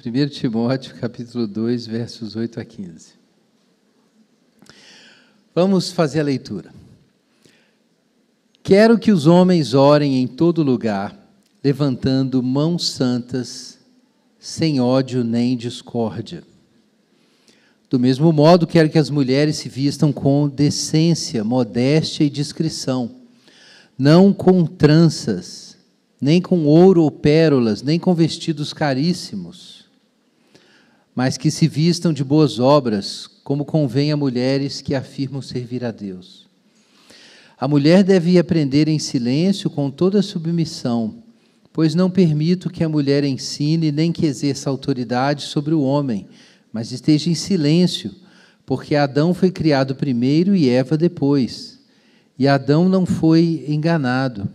1 Timóteo capítulo 2, versos 8 a 15. Vamos fazer a leitura. Quero que os homens orem em todo lugar, levantando mãos santas, sem ódio nem discórdia. Do mesmo modo, quero que as mulheres se vistam com decência, modéstia e discrição, não com tranças, nem com ouro ou pérolas, nem com vestidos caríssimos mas que se vistam de boas obras, como convém a mulheres que afirmam servir a Deus. A mulher deve aprender em silêncio com toda submissão, pois não permito que a mulher ensine nem que exerça autoridade sobre o homem, mas esteja em silêncio, porque Adão foi criado primeiro e Eva depois. E Adão não foi enganado,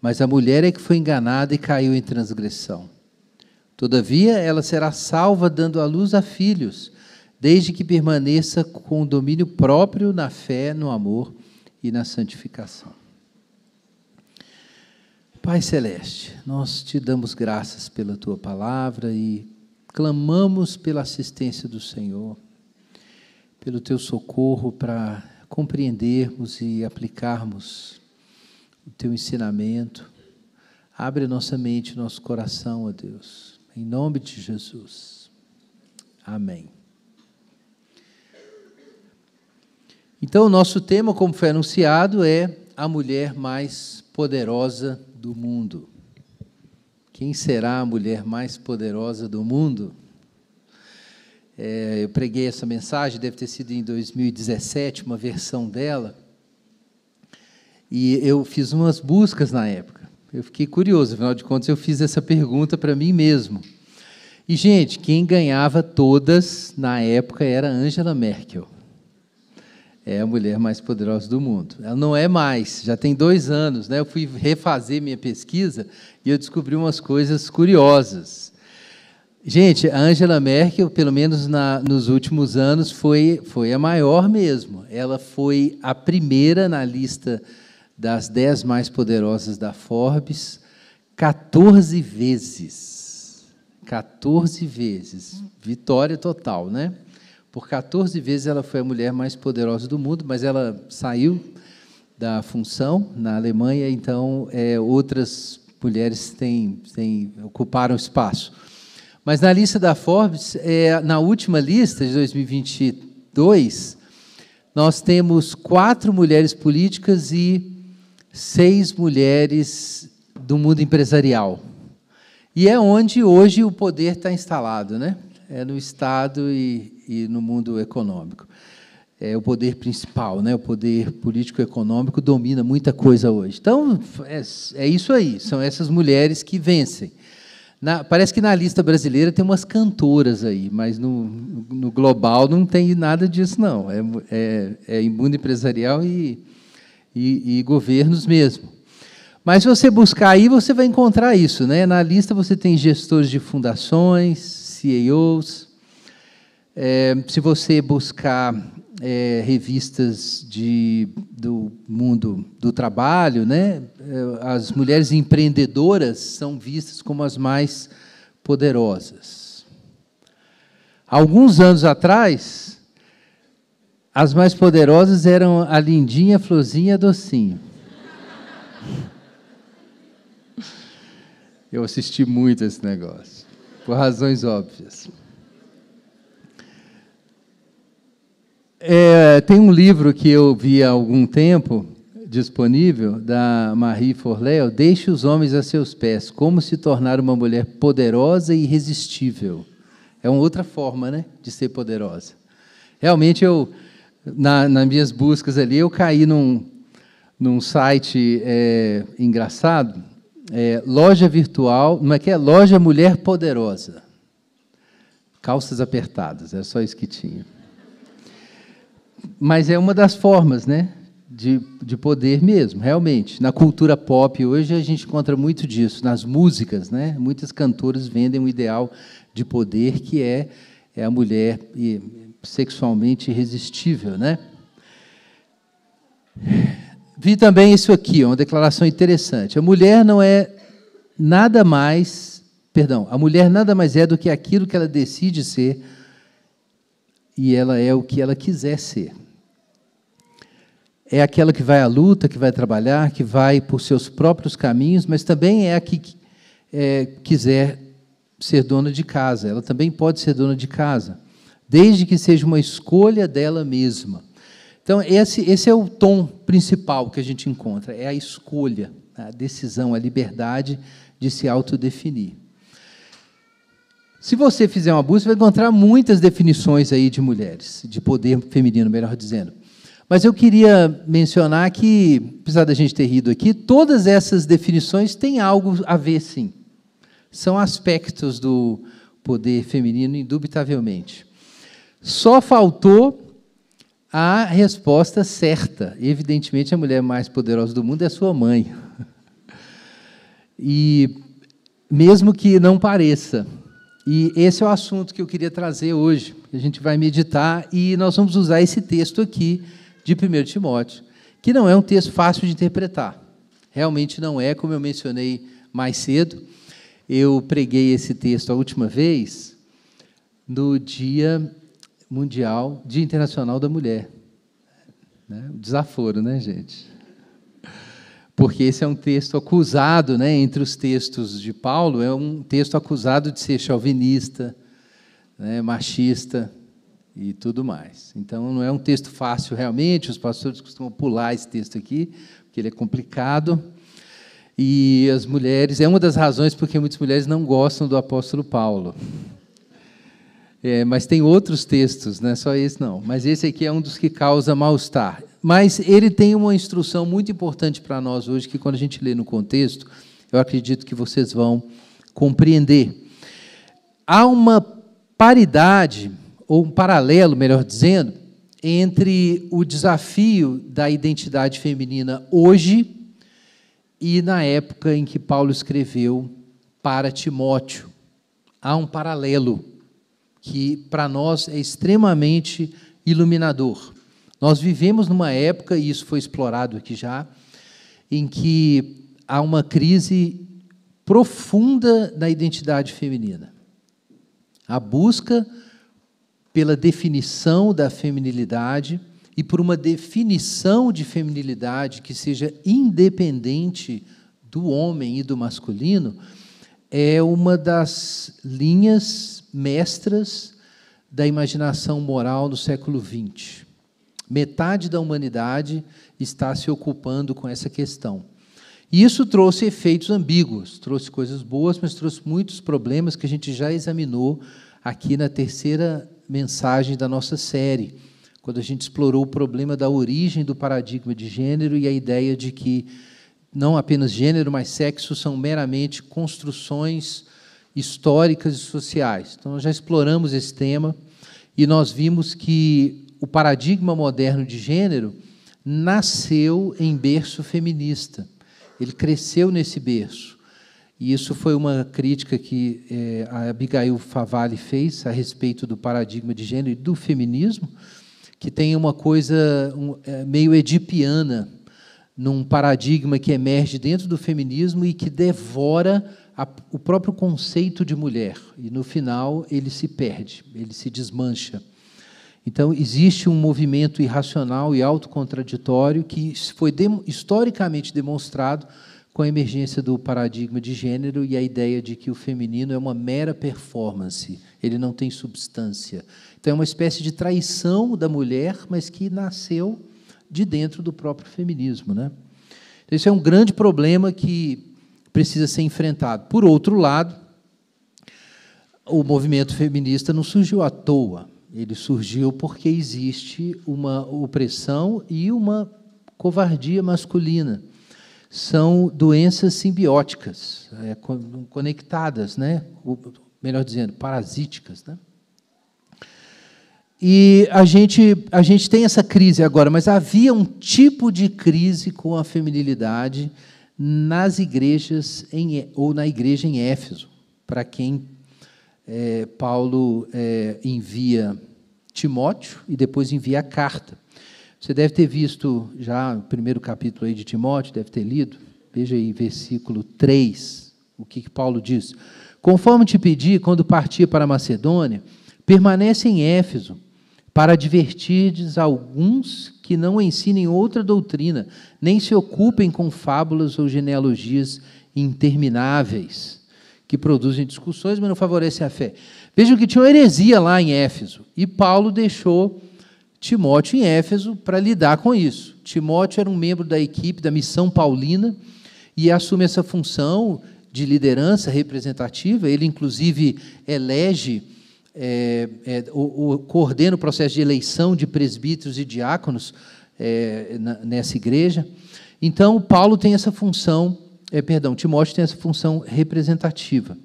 mas a mulher é que foi enganada e caiu em transgressão. Todavia, ela será salva dando à luz a filhos, desde que permaneça com o domínio próprio na fé, no amor e na santificação. Pai Celeste, nós te damos graças pela tua palavra e clamamos pela assistência do Senhor, pelo teu socorro para compreendermos e aplicarmos o teu ensinamento. Abre nossa mente, nosso coração, ó Deus em nome de Jesus. Amém. Então, o nosso tema, como foi anunciado, é a mulher mais poderosa do mundo. Quem será a mulher mais poderosa do mundo? É, eu preguei essa mensagem, deve ter sido em 2017, uma versão dela. E eu fiz umas buscas na época. Eu fiquei curioso, afinal de contas, eu fiz essa pergunta para mim mesmo. E, gente, quem ganhava todas na época era Angela Merkel. É a mulher mais poderosa do mundo. Ela não é mais, já tem dois anos. Né? Eu fui refazer minha pesquisa e eu descobri umas coisas curiosas. Gente, a Angela Merkel, pelo menos na, nos últimos anos, foi, foi a maior mesmo. Ela foi a primeira na lista das 10 mais poderosas da Forbes 14 vezes. 14 vezes. Vitória total, né? Por 14 vezes ela foi a mulher mais poderosa do mundo, mas ela saiu da função na Alemanha, então é, outras mulheres têm, têm, ocuparam espaço. Mas na lista da Forbes, é, na última lista de 2022, nós temos quatro mulheres políticas e seis mulheres do mundo empresarial. E é onde hoje o poder está instalado, né? É no Estado e, e no mundo econômico. É o poder principal, né? O poder político-econômico domina muita coisa hoje. Então, é, é, isso aí, são essas mulheres que vencem. Na, parece que na lista brasileira tem umas cantoras aí, mas no, no global não tem nada disso, não. É, é, é mundo empresarial e, e, e governos mesmo. Mas se você buscar aí, você vai encontrar isso. Né? Na lista você tem gestores de fundações, CEOs. É, se você buscar é, revistas de, do mundo do trabalho, né? É, as mulheres empreendedoras são vistas como as mais poderosas. Alguns anos atrás, as mais poderosas eram a Lindinha, a Florzinha e a Docinho. Eu assisti muito esse negócio, por razões óbvias. É, tem um livro que eu vi há algum tempo, disponível, da Marie Forleo, Deixe os Homens a Seus Pés, Como se Tornar uma Mulher Poderosa e Irresistível. É uma outra forma né, de ser poderosa. Realmente eu na, nas minhas buscas ali, eu caí num, num site é, engraçado, é, loja virtual, como é que é? Loja Mulher Poderosa. Calças apertadas, é só isso que tinha. Mas é uma das formas, né? De, de poder mesmo, realmente. Na cultura pop hoje a gente encontra muito disso, nas músicas, né? Muitas cantoras vendem um ideal de poder que é, é a mulher sexualmente irresistível, né? Vi também isso aqui, é uma declaração interessante. A mulher não é nada mais, perdão, a mulher nada mais é do que aquilo que ela decide ser e ela é o que ela quiser ser. É aquela que vai à luta, que vai trabalhar, que vai por seus próprios caminhos, mas também é a que é, quiser ser dona de casa. Ela também pode ser dona de casa desde que seja uma escolha dela mesma. Então, esse, esse é o tom principal que a gente encontra: é a escolha, a decisão, a liberdade de se autodefinir. Se você fizer uma busca, vai encontrar muitas definições aí de mulheres, de poder feminino, melhor dizendo. Mas eu queria mencionar que, apesar da gente ter rido aqui, todas essas definições têm algo a ver, sim. São aspectos do poder feminino, indubitavelmente. Só faltou a resposta certa. Evidentemente, a mulher mais poderosa do mundo é sua mãe. E mesmo que não pareça. E esse é o assunto que eu queria trazer hoje. A gente vai meditar e nós vamos usar esse texto aqui de 1 Timóteo, que não é um texto fácil de interpretar. Realmente não é, como eu mencionei mais cedo. Eu preguei esse texto a última vez no dia Mundial, Dia Internacional da Mulher. Né? Desaforo, né, gente? Porque esse é um texto acusado, né, entre os textos de Paulo, é um texto acusado de ser chauvinista, né, machista e tudo mais. Então, não é um texto fácil realmente, os pastores costumam pular esse texto aqui, porque ele é complicado. E as mulheres, é uma das razões porque muitas mulheres não gostam do apóstolo Paulo. É, mas tem outros textos, não é só esse não. Mas esse aqui é um dos que causa mal-estar. Mas ele tem uma instrução muito importante para nós hoje, que quando a gente lê no contexto, eu acredito que vocês vão compreender. Há uma paridade, ou um paralelo, melhor dizendo, entre o desafio da identidade feminina hoje e na época em que Paulo escreveu para Timóteo. Há um paralelo que para nós é extremamente iluminador. Nós vivemos numa época, e isso foi explorado aqui já, em que há uma crise profunda da identidade feminina. A busca pela definição da feminilidade e por uma definição de feminilidade que seja independente do homem e do masculino, é uma das linhas mestras da imaginação moral no século XX. Metade da humanidade está se ocupando com essa questão. E isso trouxe efeitos ambíguos, trouxe coisas boas, mas trouxe muitos problemas que a gente já examinou aqui na terceira mensagem da nossa série, quando a gente explorou o problema da origem do paradigma de gênero e a ideia de que não apenas gênero, mas sexo são meramente construções históricas e sociais. Então, nós já exploramos esse tema e nós vimos que o paradigma moderno de gênero nasceu em berço feminista. Ele cresceu nesse berço. E isso foi uma crítica que é, a Abigail Favalli fez a respeito do paradigma de gênero e do feminismo, que tem uma coisa um, é, meio edipiana num paradigma que emerge dentro do feminismo e que devora a, o próprio conceito de mulher. E no final ele se perde, ele se desmancha. Então, existe um movimento irracional e autocontraditório que foi de, historicamente demonstrado com a emergência do paradigma de gênero e a ideia de que o feminino é uma mera performance, ele não tem substância. Então, é uma espécie de traição da mulher, mas que nasceu de dentro do próprio feminismo. Né? Então, isso é um grande problema que precisa ser enfrentado. Por outro lado, o movimento feminista não surgiu à toa. Ele surgiu porque existe uma opressão e uma covardia masculina. São doenças simbióticas, é, conectadas, né? Ou, melhor dizendo, parasíticas. Né? E a gente, a gente tem essa crise agora, mas havia um tipo de crise com a feminilidade nas igrejas em, ou na igreja em Éfeso, para quem é, Paulo é, envia Timóteo e depois envia a carta. Você deve ter visto já o primeiro capítulo aí de Timóteo, deve ter lido. Veja aí, versículo 3, o que, que Paulo diz. Conforme te pedi, quando parti para Macedônia, permanece em Éfeso para advertirdes alguns que não ensinem outra doutrina, nem se ocupem com fábulas ou genealogias intermináveis, que produzem discussões, mas não favorecem a fé. Vejam que tinha uma heresia lá em Éfeso, e Paulo deixou Timóteo em Éfeso para lidar com isso. Timóteo era um membro da equipe da missão paulina e assume essa função de liderança representativa, ele inclusive elege é, é, o, o, coordena o processo de eleição de presbíteros e diáconos é, na, nessa igreja. Então, Paulo tem essa função, é, perdão, Timóteo tem essa função representativa.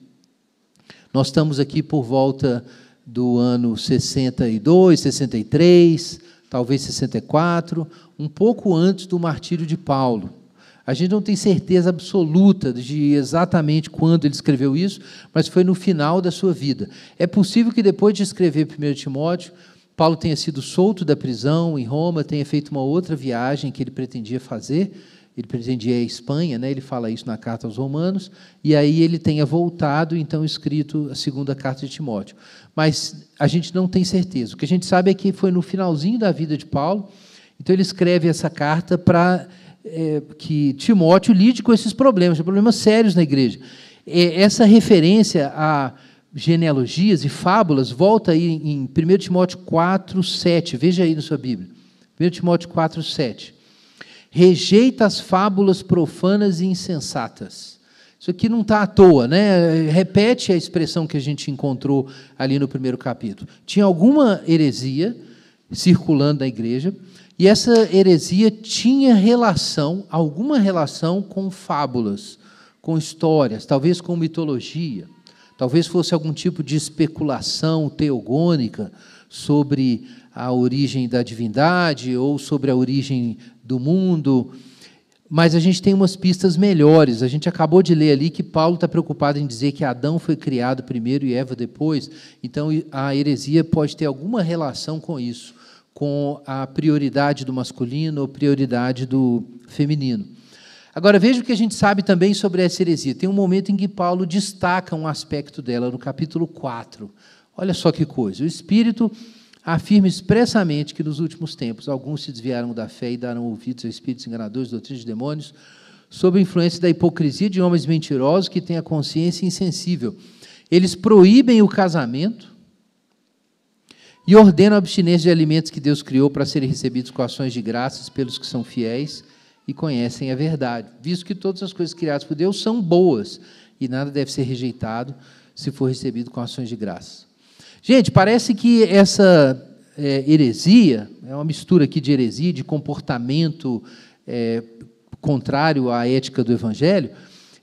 Nós estamos aqui por volta do ano 62, 63, talvez 64, um pouco antes do martírio de Paulo. A gente não tem certeza absoluta de exatamente quando ele escreveu isso, mas foi no final da sua vida. É possível que depois de escrever 1 Timóteo, Paulo tenha sido solto da prisão em Roma, tenha feito uma outra viagem que ele pretendia fazer, ele pretendia a Espanha, né? ele fala isso na carta aos Romanos, e aí ele tenha voltado, então escrito a segunda carta de Timóteo. Mas a gente não tem certeza. O que a gente sabe é que foi no finalzinho da vida de Paulo, então ele escreve essa carta para é, que Timóteo lide com esses problemas, problemas sérios na igreja. É, essa referência a genealogias e fábulas volta aí em 1 Timóteo 4, 7. Veja aí na sua Bíblia. 1 Timóteo 4, 7. Rejeita as fábulas profanas e insensatas. Isso aqui não está à toa, né? Repete a expressão que a gente encontrou ali no primeiro capítulo. Tinha alguma heresia circulando na igreja e essa heresia tinha relação, alguma relação com fábulas, com histórias, talvez com mitologia, talvez fosse algum tipo de especulação teogônica sobre a origem da divindade ou sobre a origem do mundo. Mas a gente tem umas pistas melhores. A gente acabou de ler ali que Paulo está preocupado em dizer que Adão foi criado primeiro e Eva depois. Então a heresia pode ter alguma relação com isso com a prioridade do masculino ou prioridade do feminino. Agora, veja o que a gente sabe também sobre essa heresia. Tem um momento em que Paulo destaca um aspecto dela, no capítulo 4. Olha só que coisa. O Espírito afirma expressamente que nos últimos tempos alguns se desviaram da fé e darão ouvidos a espíritos enganadores, doutrinas de demônios, sob a influência da hipocrisia de homens mentirosos que têm a consciência insensível. Eles proíbem o casamento e ordena a abstinência de alimentos que Deus criou para serem recebidos com ações de graças pelos que são fiéis e conhecem a verdade, visto que todas as coisas criadas por Deus são boas e nada deve ser rejeitado se for recebido com ações de graça. Gente, parece que essa é, heresia, é uma mistura aqui de heresia, de comportamento é, contrário à ética do Evangelho,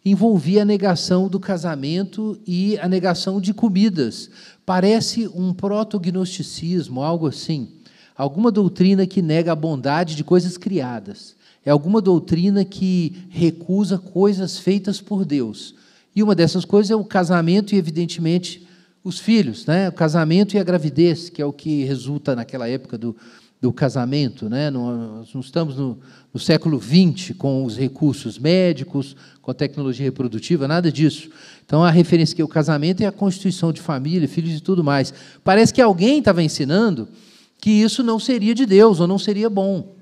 envolvia a negação do casamento e a negação de comidas, Parece um protognosticismo, algo assim. Alguma doutrina que nega a bondade de coisas criadas. É alguma doutrina que recusa coisas feitas por Deus. E uma dessas coisas é o casamento e, evidentemente, os filhos, né? o casamento e a gravidez, que é o que resulta naquela época do, do casamento. Né? Nós não estamos no, no, século XX com os recursos médicos, com a tecnologia reprodutiva, nada disso. Então, a referência que é o casamento é a constituição de família, filhos e tudo mais. Parece que alguém estava ensinando que isso não seria de Deus ou não seria bom.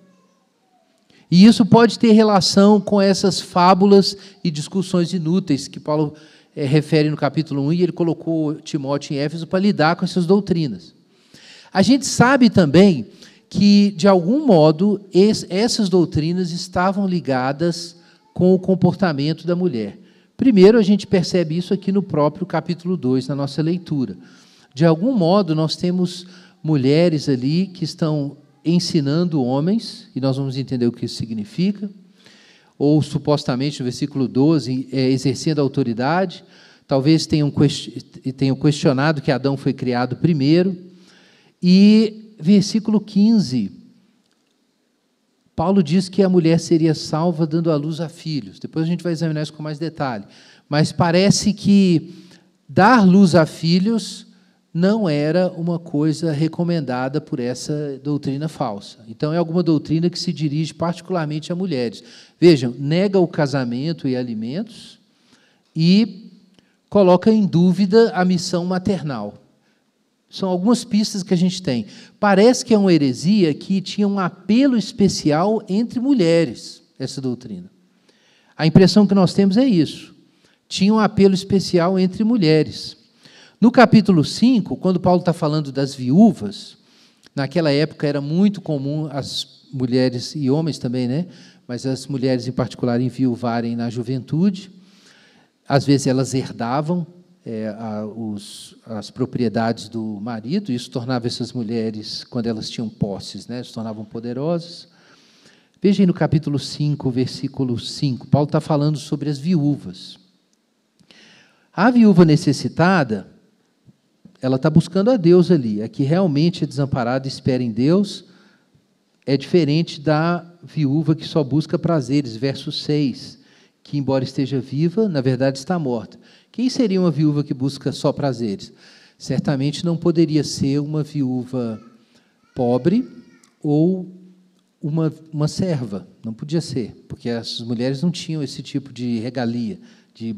E isso pode ter relação com essas fábulas e discussões inúteis que Paulo é, refere no capítulo 1 e ele colocou Timóteo em Éfeso para lidar com essas doutrinas. A gente sabe também que, de algum modo, es, essas doutrinas estavam ligadas com o comportamento da mulher. Primeiro, a gente percebe isso aqui no próprio capítulo 2, na nossa leitura. De algum modo, nós temos mulheres ali que estão ensinando homens, e nós vamos entender o que isso significa, ou supostamente no versículo 12, é, exercendo autoridade, talvez tenham questionado que Adão foi criado primeiro, e versículo 15, Paulo diz que a mulher seria salva dando à luz a filhos. Depois a gente vai examinar isso com mais detalhe. Mas parece que dar luz a filhos não era uma coisa recomendada por essa doutrina falsa. Então, é alguma doutrina que se dirige particularmente a mulheres. Vejam, nega o casamento e alimentos e coloca em dúvida a missão maternal. São algumas pistas que a gente tem. Parece que é uma heresia que tinha um apelo especial entre mulheres, essa doutrina. A impressão que nós temos é isso. Tinha um apelo especial entre mulheres. No capítulo 5, quando Paulo está falando das viúvas, naquela época era muito comum as mulheres e homens também, né? Mas as mulheres em particular enviuvarem na juventude. Às vezes elas herdavam é, a, os, as propriedades do marido, isso tornava essas mulheres, quando elas tinham posses, né, se tornavam poderosas. Veja aí no capítulo 5, versículo 5, Paulo está falando sobre as viúvas. A viúva necessitada, ela está buscando a Deus ali, a que realmente é desamparada espera em Deus, é diferente da viúva que só busca prazeres, verso 6, que embora esteja viva, na verdade está morta. Quem seria uma viúva que busca só prazeres? Certamente não poderia ser uma viúva pobre ou uma, uma serva, não podia ser, porque as mulheres não tinham esse tipo de regalia, de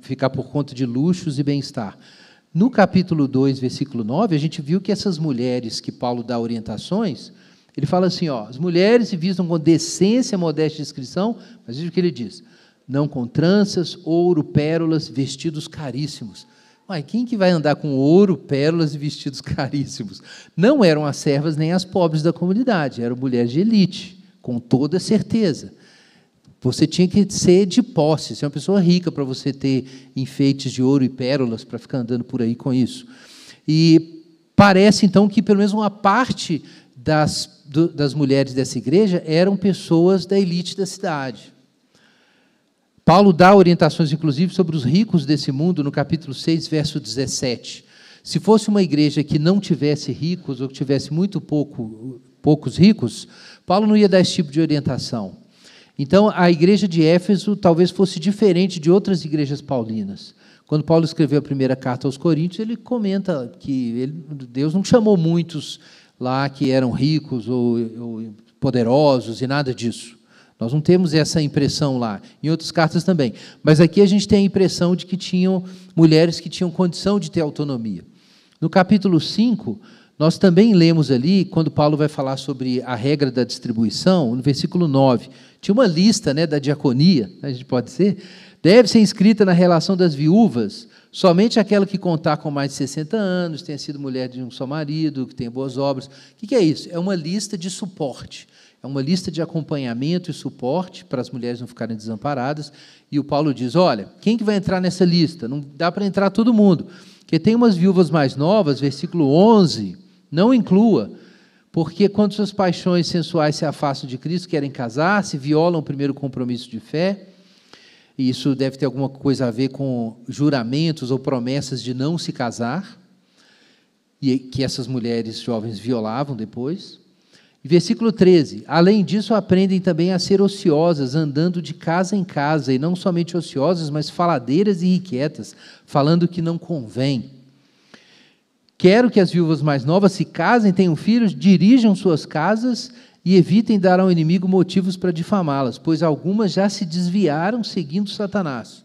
ficar por conta de luxos e bem-estar. No capítulo 2, versículo 9, a gente viu que essas mulheres que Paulo dá orientações, ele fala assim: ó, as mulheres se visam com decência, modéstia e discrição, mas veja o que ele diz: não com tranças, ouro, pérolas, vestidos caríssimos. Mas quem que vai andar com ouro, pérolas e vestidos caríssimos? Não eram as servas nem as pobres da comunidade, eram mulheres de elite, com toda certeza. Você tinha que ser de posse, ser é uma pessoa rica para você ter enfeites de ouro e pérolas para ficar andando por aí com isso. E parece então que pelo menos uma parte das, do, das mulheres dessa igreja eram pessoas da elite da cidade. Paulo dá orientações, inclusive, sobre os ricos desse mundo, no capítulo 6, verso 17. Se fosse uma igreja que não tivesse ricos ou que tivesse muito pouco, poucos ricos, Paulo não ia dar esse tipo de orientação. Então, a igreja de Éfeso talvez fosse diferente de outras igrejas paulinas. Quando Paulo escreveu a primeira carta aos Coríntios, ele comenta que ele, Deus não chamou muitos lá que eram ricos ou, ou poderosos e nada disso. Nós não temos essa impressão lá, em outras cartas também. Mas aqui a gente tem a impressão de que tinham mulheres que tinham condição de ter autonomia. No capítulo 5, nós também lemos ali, quando Paulo vai falar sobre a regra da distribuição, no versículo 9, tinha uma lista né, da diaconia, né, a gente pode ser, deve ser inscrita na relação das viúvas, somente aquela que contar com mais de 60 anos, tenha sido mulher de um só marido, que tenha boas obras. O que é isso? É uma lista de suporte. É uma lista de acompanhamento e suporte para as mulheres não ficarem desamparadas. E o Paulo diz: olha, quem que vai entrar nessa lista? Não dá para entrar todo mundo. Porque tem umas viúvas mais novas, versículo 11, não inclua. Porque quando suas paixões sensuais se afastam de Cristo, querem casar, se violam o primeiro compromisso de fé, e isso deve ter alguma coisa a ver com juramentos ou promessas de não se casar, e que essas mulheres jovens violavam depois. Versículo 13: Além disso, aprendem também a ser ociosas, andando de casa em casa, e não somente ociosas, mas faladeiras e inquietas, falando o que não convém. Quero que as viúvas mais novas se casem, tenham filhos, dirijam suas casas e evitem dar ao inimigo motivos para difamá-las, pois algumas já se desviaram seguindo Satanás.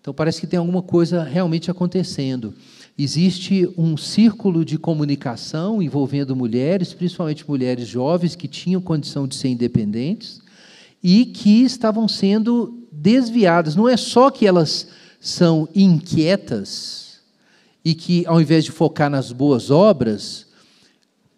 Então parece que tem alguma coisa realmente acontecendo. Existe um círculo de comunicação envolvendo mulheres, principalmente mulheres jovens que tinham condição de ser independentes e que estavam sendo desviadas. Não é só que elas são inquietas e que, ao invés de focar nas boas obras,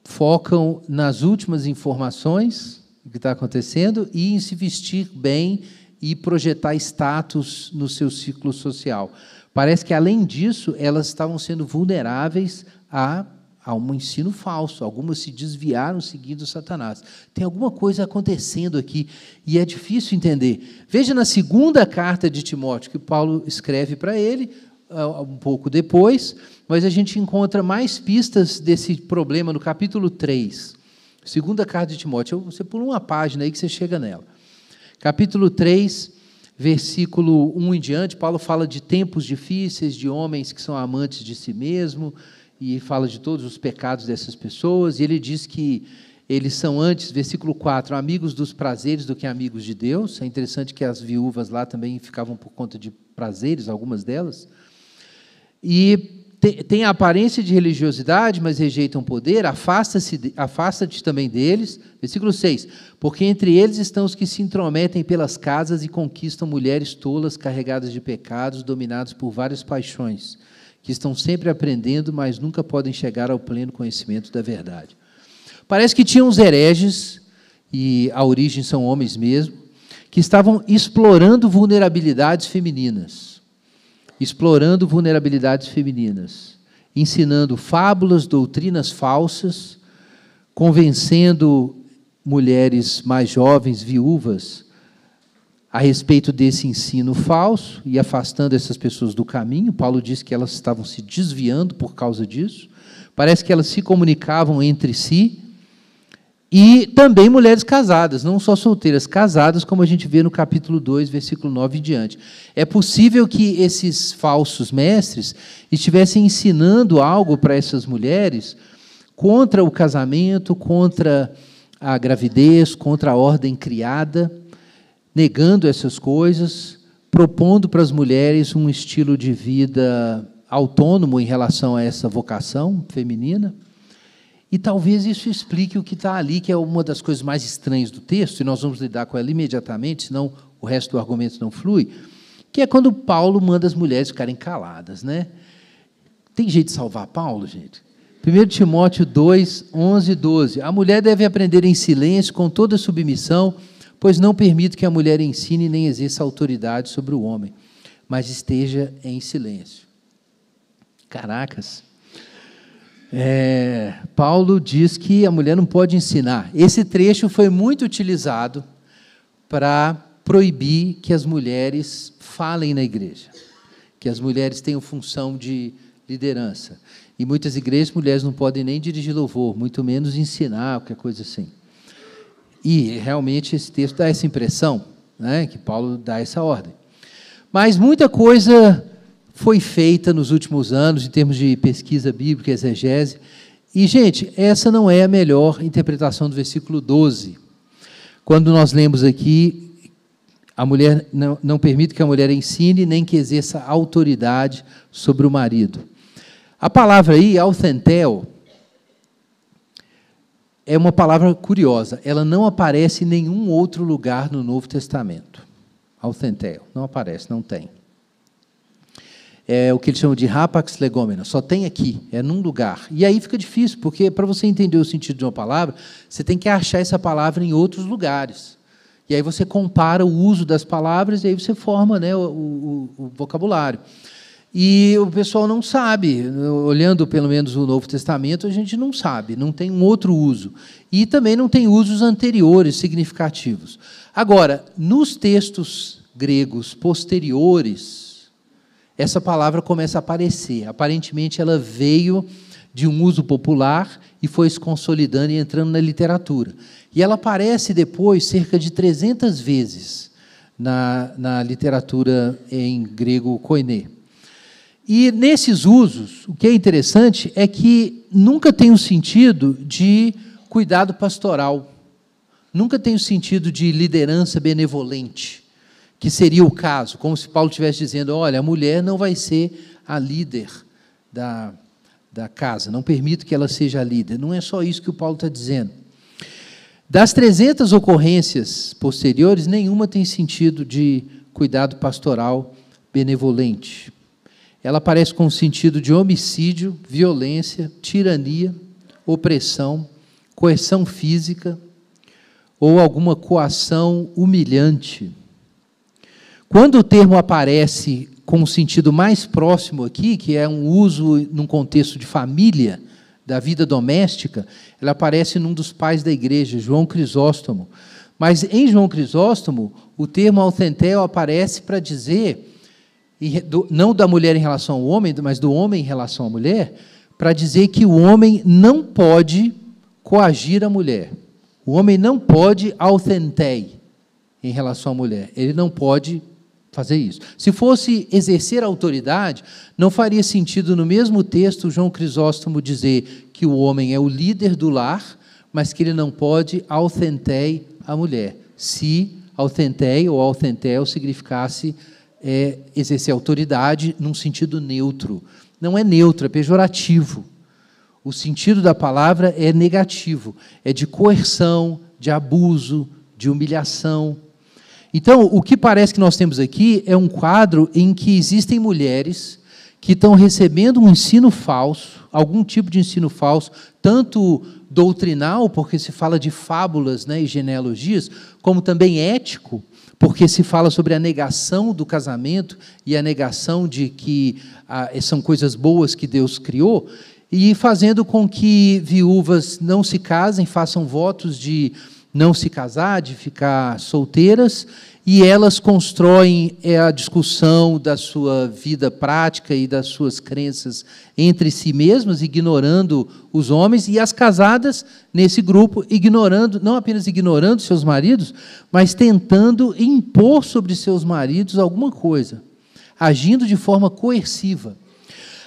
focam nas últimas informações que está acontecendo e em se vestir bem e projetar status no seu ciclo social. Parece que, além disso, elas estavam sendo vulneráveis a, a um ensino falso. Algumas se desviaram seguindo Satanás. Tem alguma coisa acontecendo aqui e é difícil entender. Veja na segunda carta de Timóteo, que Paulo escreve para ele, ah, um pouco depois, mas a gente encontra mais pistas desse problema no capítulo 3. Segunda carta de Timóteo. Você pula uma página aí que você chega nela. Capítulo 3 versículo 1 em diante, Paulo fala de tempos difíceis, de homens que são amantes de si mesmo, e fala de todos os pecados dessas pessoas, e ele diz que eles são antes, versículo 4, amigos dos prazeres do que amigos de Deus. É interessante que as viúvas lá também ficavam por conta de prazeres, algumas delas. E tem a aparência de religiosidade, mas rejeitam o poder, afasta-te afasta também deles. Versículo 6. Porque entre eles estão os que se intrometem pelas casas e conquistam mulheres tolas, carregadas de pecados, dominados por várias paixões, que estão sempre aprendendo, mas nunca podem chegar ao pleno conhecimento da verdade. Parece que tinham os hereges, e a origem são homens mesmo, que estavam explorando vulnerabilidades femininas explorando vulnerabilidades femininas, ensinando fábulas, doutrinas falsas, convencendo mulheres mais jovens, viúvas, a respeito desse ensino falso e afastando essas pessoas do caminho. Paulo diz que elas estavam se desviando por causa disso. Parece que elas se comunicavam entre si, e também mulheres casadas, não só solteiras, casadas, como a gente vê no capítulo 2, versículo 9 e diante. É possível que esses falsos mestres estivessem ensinando algo para essas mulheres contra o casamento, contra a gravidez, contra a ordem criada, negando essas coisas, propondo para as mulheres um estilo de vida autônomo em relação a essa vocação feminina. E talvez isso explique o que está ali, que é uma das coisas mais estranhas do texto, e nós vamos lidar com ela imediatamente, senão o resto do argumento não flui, que é quando Paulo manda as mulheres ficarem caladas. Né? Tem jeito de salvar Paulo, gente? 1 Timóteo 2, 11 e 12. A mulher deve aprender em silêncio, com toda submissão, pois não permito que a mulher ensine nem exerça autoridade sobre o homem, mas esteja em silêncio. Caracas! É, Paulo diz que a mulher não pode ensinar. Esse trecho foi muito utilizado para proibir que as mulheres falem na igreja, que as mulheres tenham função de liderança. E muitas igrejas, mulheres não podem nem dirigir louvor, muito menos ensinar, qualquer coisa assim. E realmente esse texto dá essa impressão, né, que Paulo dá essa ordem. Mas muita coisa foi feita nos últimos anos, em termos de pesquisa bíblica, exegese. E, gente, essa não é a melhor interpretação do versículo 12. Quando nós lemos aqui, a mulher não, não permite que a mulher ensine nem que exerça autoridade sobre o marido. A palavra aí, authentel, é uma palavra curiosa. Ela não aparece em nenhum outro lugar no Novo Testamento. Authentel, não aparece, não tem é o que eles chamam de rapax legomena, só tem aqui, é num lugar. E aí fica difícil, porque para você entender o sentido de uma palavra, você tem que achar essa palavra em outros lugares. E aí você compara o uso das palavras e aí você forma né, o, o, o vocabulário. E o pessoal não sabe, olhando pelo menos o Novo Testamento, a gente não sabe, não tem um outro uso. E também não tem usos anteriores significativos. Agora, nos textos gregos posteriores essa palavra começa a aparecer. Aparentemente, ela veio de um uso popular e foi se consolidando e entrando na literatura. E ela aparece depois cerca de 300 vezes na, na literatura em grego koiné. E nesses usos, o que é interessante é que nunca tem o um sentido de cuidado pastoral, nunca tem o um sentido de liderança benevolente que seria o caso, como se Paulo estivesse dizendo: olha, a mulher não vai ser a líder da, da casa, não permito que ela seja a líder. Não é só isso que o Paulo está dizendo. Das 300 ocorrências posteriores, nenhuma tem sentido de cuidado pastoral benevolente. Ela aparece com o sentido de homicídio, violência, tirania, opressão, coerção física ou alguma coação humilhante. Quando o termo aparece com um sentido mais próximo aqui, que é um uso num contexto de família, da vida doméstica, ela aparece num dos pais da igreja, João Crisóstomo. Mas em João Crisóstomo, o termo autentel aparece para dizer, não da mulher em relação ao homem, mas do homem em relação à mulher, para dizer que o homem não pode coagir a mulher. O homem não pode autentei em relação à mulher. Ele não pode fazer isso. Se fosse exercer autoridade, não faria sentido no mesmo texto João Crisóstomo dizer que o homem é o líder do lar, mas que ele não pode autentei a mulher. Se autentei ou autentel significasse é, exercer autoridade num sentido neutro. Não é neutro, é pejorativo. O sentido da palavra é negativo, é de coerção, de abuso, de humilhação, então, o que parece que nós temos aqui é um quadro em que existem mulheres que estão recebendo um ensino falso, algum tipo de ensino falso, tanto doutrinal, porque se fala de fábulas né, e genealogias, como também ético, porque se fala sobre a negação do casamento e a negação de que ah, são coisas boas que Deus criou, e fazendo com que viúvas não se casem, façam votos de não se casar, de ficar solteiras, e elas constroem é, a discussão da sua vida prática e das suas crenças entre si mesmas, ignorando os homens, e as casadas nesse grupo, ignorando, não apenas ignorando seus maridos, mas tentando impor sobre seus maridos alguma coisa, agindo de forma coerciva.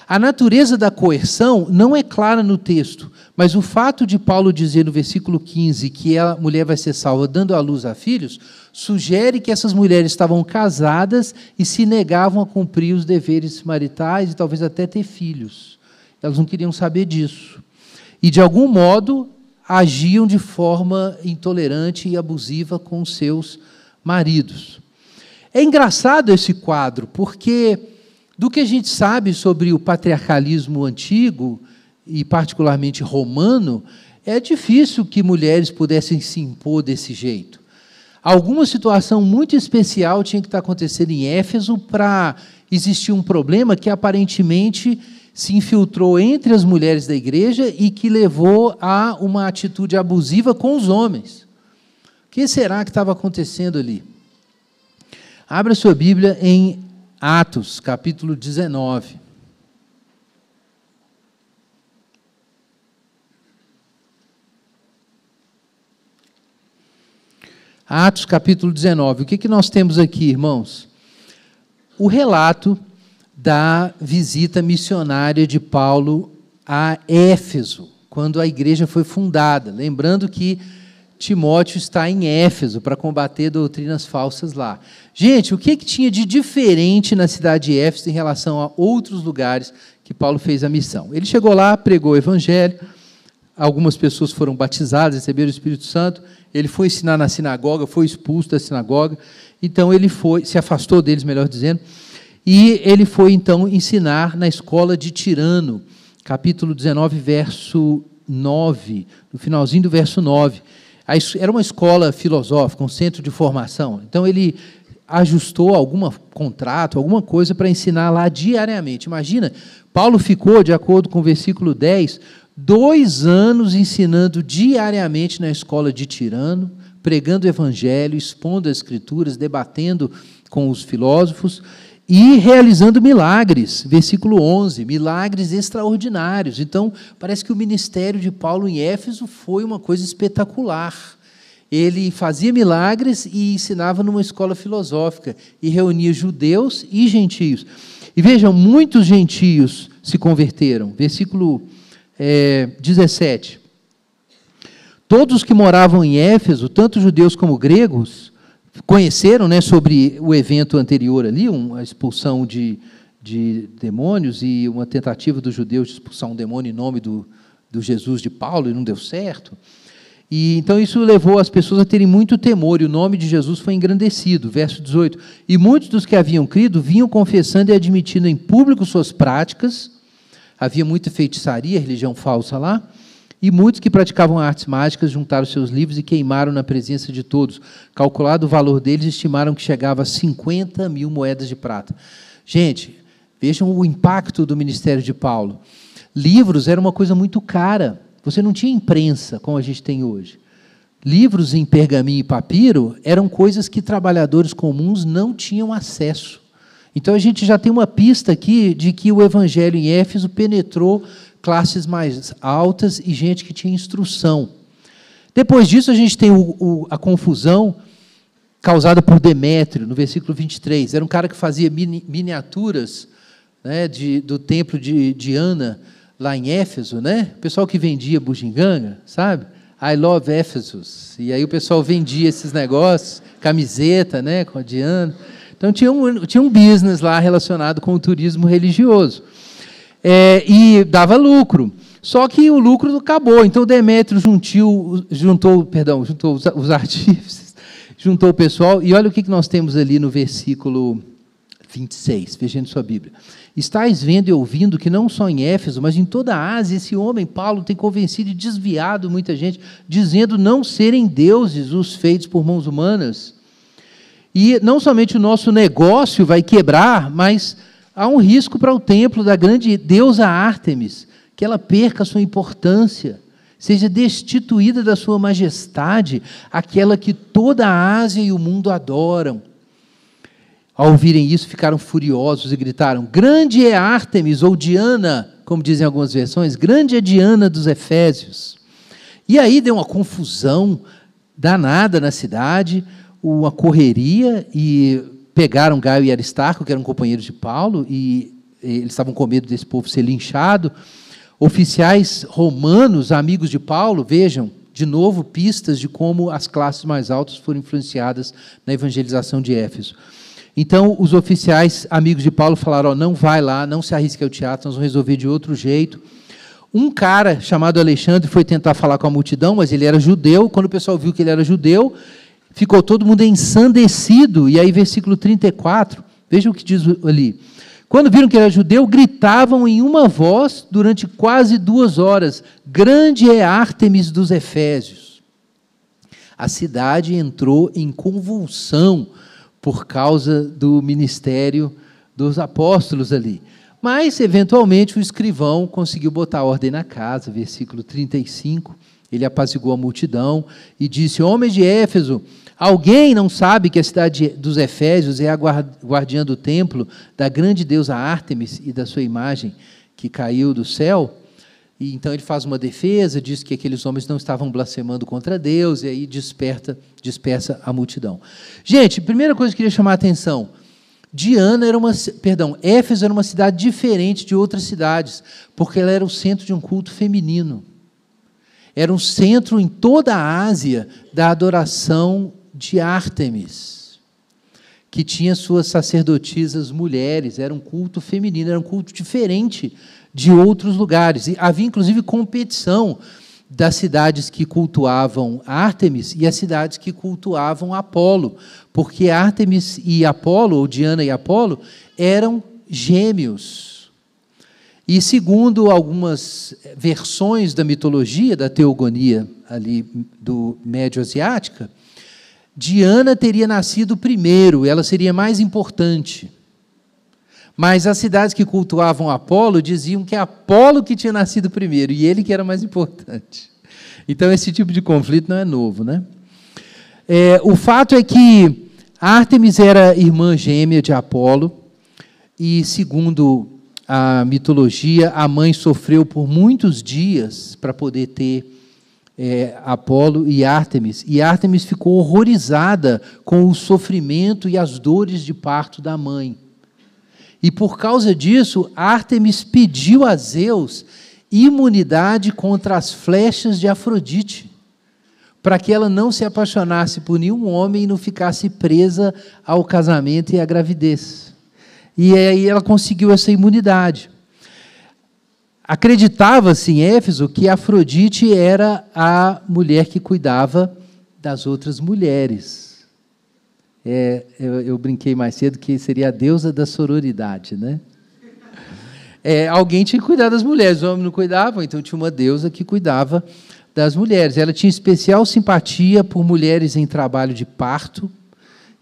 A natureza da coerção não é clara no texto, mas o fato de Paulo dizer no versículo 15 que a mulher vai ser salva dando à luz a filhos, sugere que essas mulheres estavam casadas e se negavam a cumprir os deveres maritais e talvez até ter filhos. Elas não queriam saber disso. E, de algum modo, agiam de forma intolerante e abusiva com seus maridos. É engraçado esse quadro, porque do que a gente sabe sobre o patriarcalismo antigo, e particularmente romano, é difícil que mulheres pudessem se impor desse jeito. Alguma situação muito especial tinha que estar acontecendo em Éfeso para existir um problema que aparentemente se infiltrou entre as mulheres da igreja e que levou a uma atitude abusiva com os homens. O que será que estava acontecendo ali? Abra sua Bíblia em Atos, capítulo 19. Atos capítulo 19. O que, que nós temos aqui, irmãos? O relato da visita missionária de Paulo a Éfeso, quando a igreja foi fundada. Lembrando que Timóteo está em Éfeso para combater doutrinas falsas lá. Gente, o que, que tinha de diferente na cidade de Éfeso em relação a outros lugares que Paulo fez a missão? Ele chegou lá, pregou o evangelho, algumas pessoas foram batizadas, receberam o Espírito Santo, ele foi ensinar na sinagoga, foi expulso da sinagoga, então ele foi, se afastou deles, melhor dizendo, e ele foi então ensinar na escola de Tirano, capítulo 19, verso 9, no finalzinho do verso 9 era uma escola filosófica, um centro de formação. Então ele ajustou algum contrato, alguma coisa para ensinar lá diariamente. Imagina, Paulo ficou, de acordo com o versículo 10, dois anos ensinando diariamente na escola de Tirano, pregando o evangelho, expondo as escrituras, debatendo com os filósofos e realizando milagres, versículo 11, milagres extraordinários. Então, parece que o ministério de Paulo em Éfeso foi uma coisa espetacular. Ele fazia milagres e ensinava numa escola filosófica e reunia judeus e gentios. E vejam, muitos gentios se converteram. Versículo é, 17. Todos que moravam em Éfeso, tanto judeus como gregos, conheceram né, sobre o evento anterior ali, uma expulsão de, de demônios e uma tentativa dos judeus de expulsar um demônio em nome do, do Jesus de Paulo e não deu certo. E então isso levou as pessoas a terem muito temor e o nome de Jesus foi engrandecido, verso 18. E muitos dos que haviam crido vinham confessando e admitindo em público suas práticas. Havia muita feitiçaria, religião falsa lá e muitos que praticavam artes mágicas juntaram seus livros e queimaram na presença de todos. Calculado o valor deles, estimaram que chegava a 50 mil moedas de prata. Gente, vejam o impacto do ministério de Paulo. Livros era uma coisa muito cara. Você não tinha imprensa como a gente tem hoje. Livros em pergaminho e papiro eram coisas que trabalhadores comuns não tinham acesso. Então a gente já tem uma pista aqui de que o evangelho em Éfeso penetrou classes mais altas e gente que tinha instrução. Depois disso, a gente tem o, o, a confusão causada por Demétrio, no versículo 23. Era um cara que fazia mini, miniaturas né, de, do templo de Diana, lá em Éfeso, né? o pessoal que vendia bujinganga, sabe? I love Ephesus. E aí o pessoal vendia esses negócios, camiseta, né, com a Diana. Então tinha um, tinha um business lá relacionado com o turismo religioso é, e dava lucro. Só que o lucro acabou. Então Demétrio juntiu, juntou, perdão, juntou os, os artífices, juntou o pessoal. E olha o que nós temos ali no versículo 26, vejando sua Bíblia. Estais vendo e ouvindo que não só em Éfeso, mas em toda a Ásia, esse homem, Paulo, tem convencido e desviado muita gente, dizendo não serem deuses os feitos por mãos humanas. E não somente o nosso negócio vai quebrar, mas há um risco para o templo da grande deusa Ártemis, que ela perca sua importância, seja destituída da sua majestade, aquela que toda a Ásia e o mundo adoram. Ao ouvirem isso, ficaram furiosos e gritaram: Grande é Ártemis, ou Diana, como dizem algumas versões, grande é Diana dos Efésios. E aí deu uma confusão danada na cidade, uma correria, e pegaram Gaio e Aristarco, que eram companheiros de Paulo, e eles estavam com medo desse povo ser linchado. Oficiais romanos, amigos de Paulo, vejam, de novo, pistas de como as classes mais altas foram influenciadas na evangelização de Éfeso. Então, os oficiais, amigos de Paulo, falaram: oh, não vai lá, não se arrisque ao teatro, nós vamos resolver de outro jeito. Um cara chamado Alexandre foi tentar falar com a multidão, mas ele era judeu. Quando o pessoal viu que ele era judeu, ficou todo mundo ensandecido. E aí, versículo 34, veja o que diz ali. Quando viram que era judeu, gritavam em uma voz durante quase duas horas: Grande é Ártemis dos Efésios. A cidade entrou em convulsão por causa do ministério dos apóstolos ali. Mas, eventualmente, o escrivão conseguiu botar ordem na casa, versículo 35. Ele apaziguou a multidão e disse: Homens de Éfeso, Alguém não sabe que a cidade dos Efésios é a guardiã do templo da grande deusa Ártemis e da sua imagem que caiu do céu? E então ele faz uma defesa, diz que aqueles homens não estavam blasfemando contra Deus, e aí desperta, dispersa a multidão. Gente, primeira coisa que eu queria chamar a atenção. Diana era uma, perdão, Éfeso era uma cidade diferente de outras cidades, porque ela era o centro de um culto feminino. Era um centro em toda a Ásia da adoração de Ártemis, que tinha suas sacerdotisas mulheres, era um culto feminino, era um culto diferente de outros lugares. E havia inclusive competição das cidades que cultuavam Ártemis e as cidades que cultuavam Apolo, porque Ártemis e Apolo, ou Diana e Apolo, eram gêmeos. E segundo algumas versões da mitologia da teogonia ali do Médio Asiática, Diana teria nascido primeiro, ela seria mais importante. Mas as cidades que cultuavam Apolo diziam que Apolo que tinha nascido primeiro e ele que era mais importante. Então esse tipo de conflito não é novo, né? É, o fato é que Ártemis era irmã gêmea de Apolo e, segundo a mitologia, a mãe sofreu por muitos dias para poder ter é, Apolo e Ártemis. E Ártemis ficou horrorizada com o sofrimento e as dores de parto da mãe. E por causa disso, Ártemis pediu a Zeus imunidade contra as flechas de Afrodite, para que ela não se apaixonasse por nenhum homem e não ficasse presa ao casamento e à gravidez. E aí ela conseguiu essa imunidade. Acreditava-se em Éfeso que Afrodite era a mulher que cuidava das outras mulheres. É, eu, eu, brinquei mais cedo que seria a deusa da sororidade, né? É, alguém tinha que cuidar das mulheres, os homens não cuidavam, então tinha uma deusa que cuidava das mulheres. Ela tinha especial simpatia por mulheres em trabalho de parto,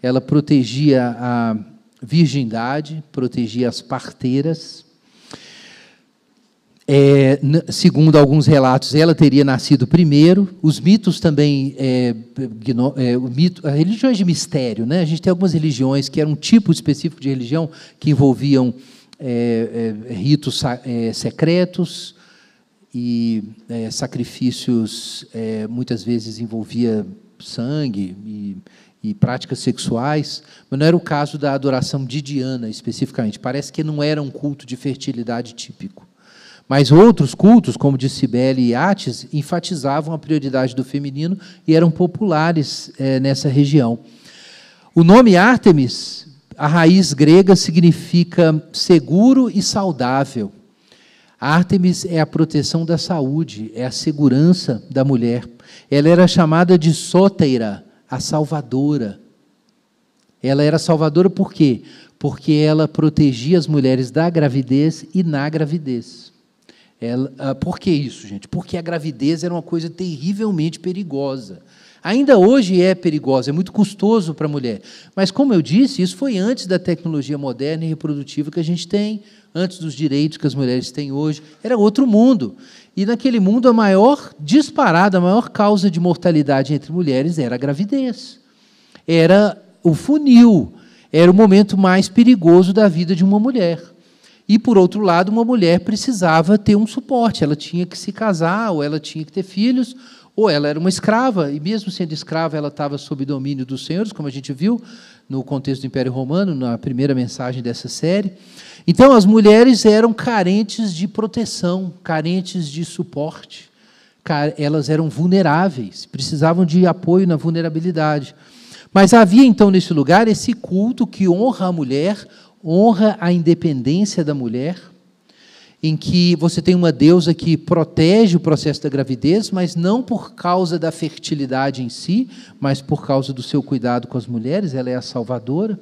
ela protegia a virgindade, protegia as parteiras é, segundo alguns relatos, ela teria nascido primeiro. Os mitos também, é, é, o mito, religiões de mistério, né? A gente tem algumas religiões que eram um tipo específico de religião que envolviam é, é, ritos é, secretos e sacrifícios, muitas vezes envolvia sangue e, e práticas sexuais, mas não era o caso da adoração de Diana especificamente. Parece que não era um culto de fertilidade típico. Mas outros cultos, como de Cibele e Atis, enfatizavam a prioridade do feminino e eram populares é, nessa região. O nome Ártemis, a raiz grega, significa seguro e saudável. Ártemis é a proteção da saúde, é a segurança da mulher. Ela era chamada de Sóteira, a salvadora. Ela era salvadora por quê? Porque ela protegia as mulheres da gravidez e na gravidez. Ela, ah, por que isso, gente? Porque a gravidez era uma coisa terrivelmente perigosa. Ainda hoje é perigosa, é muito custoso para a mulher. Mas, como eu disse, isso foi antes da tecnologia moderna e reprodutiva que a gente tem, antes dos direitos que as mulheres têm hoje. Era outro mundo. E, naquele mundo, a maior disparada, a maior causa de mortalidade entre mulheres era a gravidez. Era o funil. Era o momento mais perigoso da vida de uma mulher. E, por outro lado, uma mulher precisava ter um suporte, ela tinha que se casar, ou ela tinha que ter filhos, ou ela era uma escrava, e mesmo sendo escrava, ela estava sob domínio dos senhores, como a gente viu no contexto do Império Romano, na primeira mensagem dessa série. Então, as mulheres eram carentes de proteção, carentes de suporte, elas eram vulneráveis, precisavam de apoio na vulnerabilidade. Mas havia então nesse lugar esse culto que honra a mulher, honra a independência da mulher, em que você tem uma deusa que protege o processo da gravidez, mas não por causa da fertilidade em si, mas por causa do seu cuidado com as mulheres, ela é a salvadora.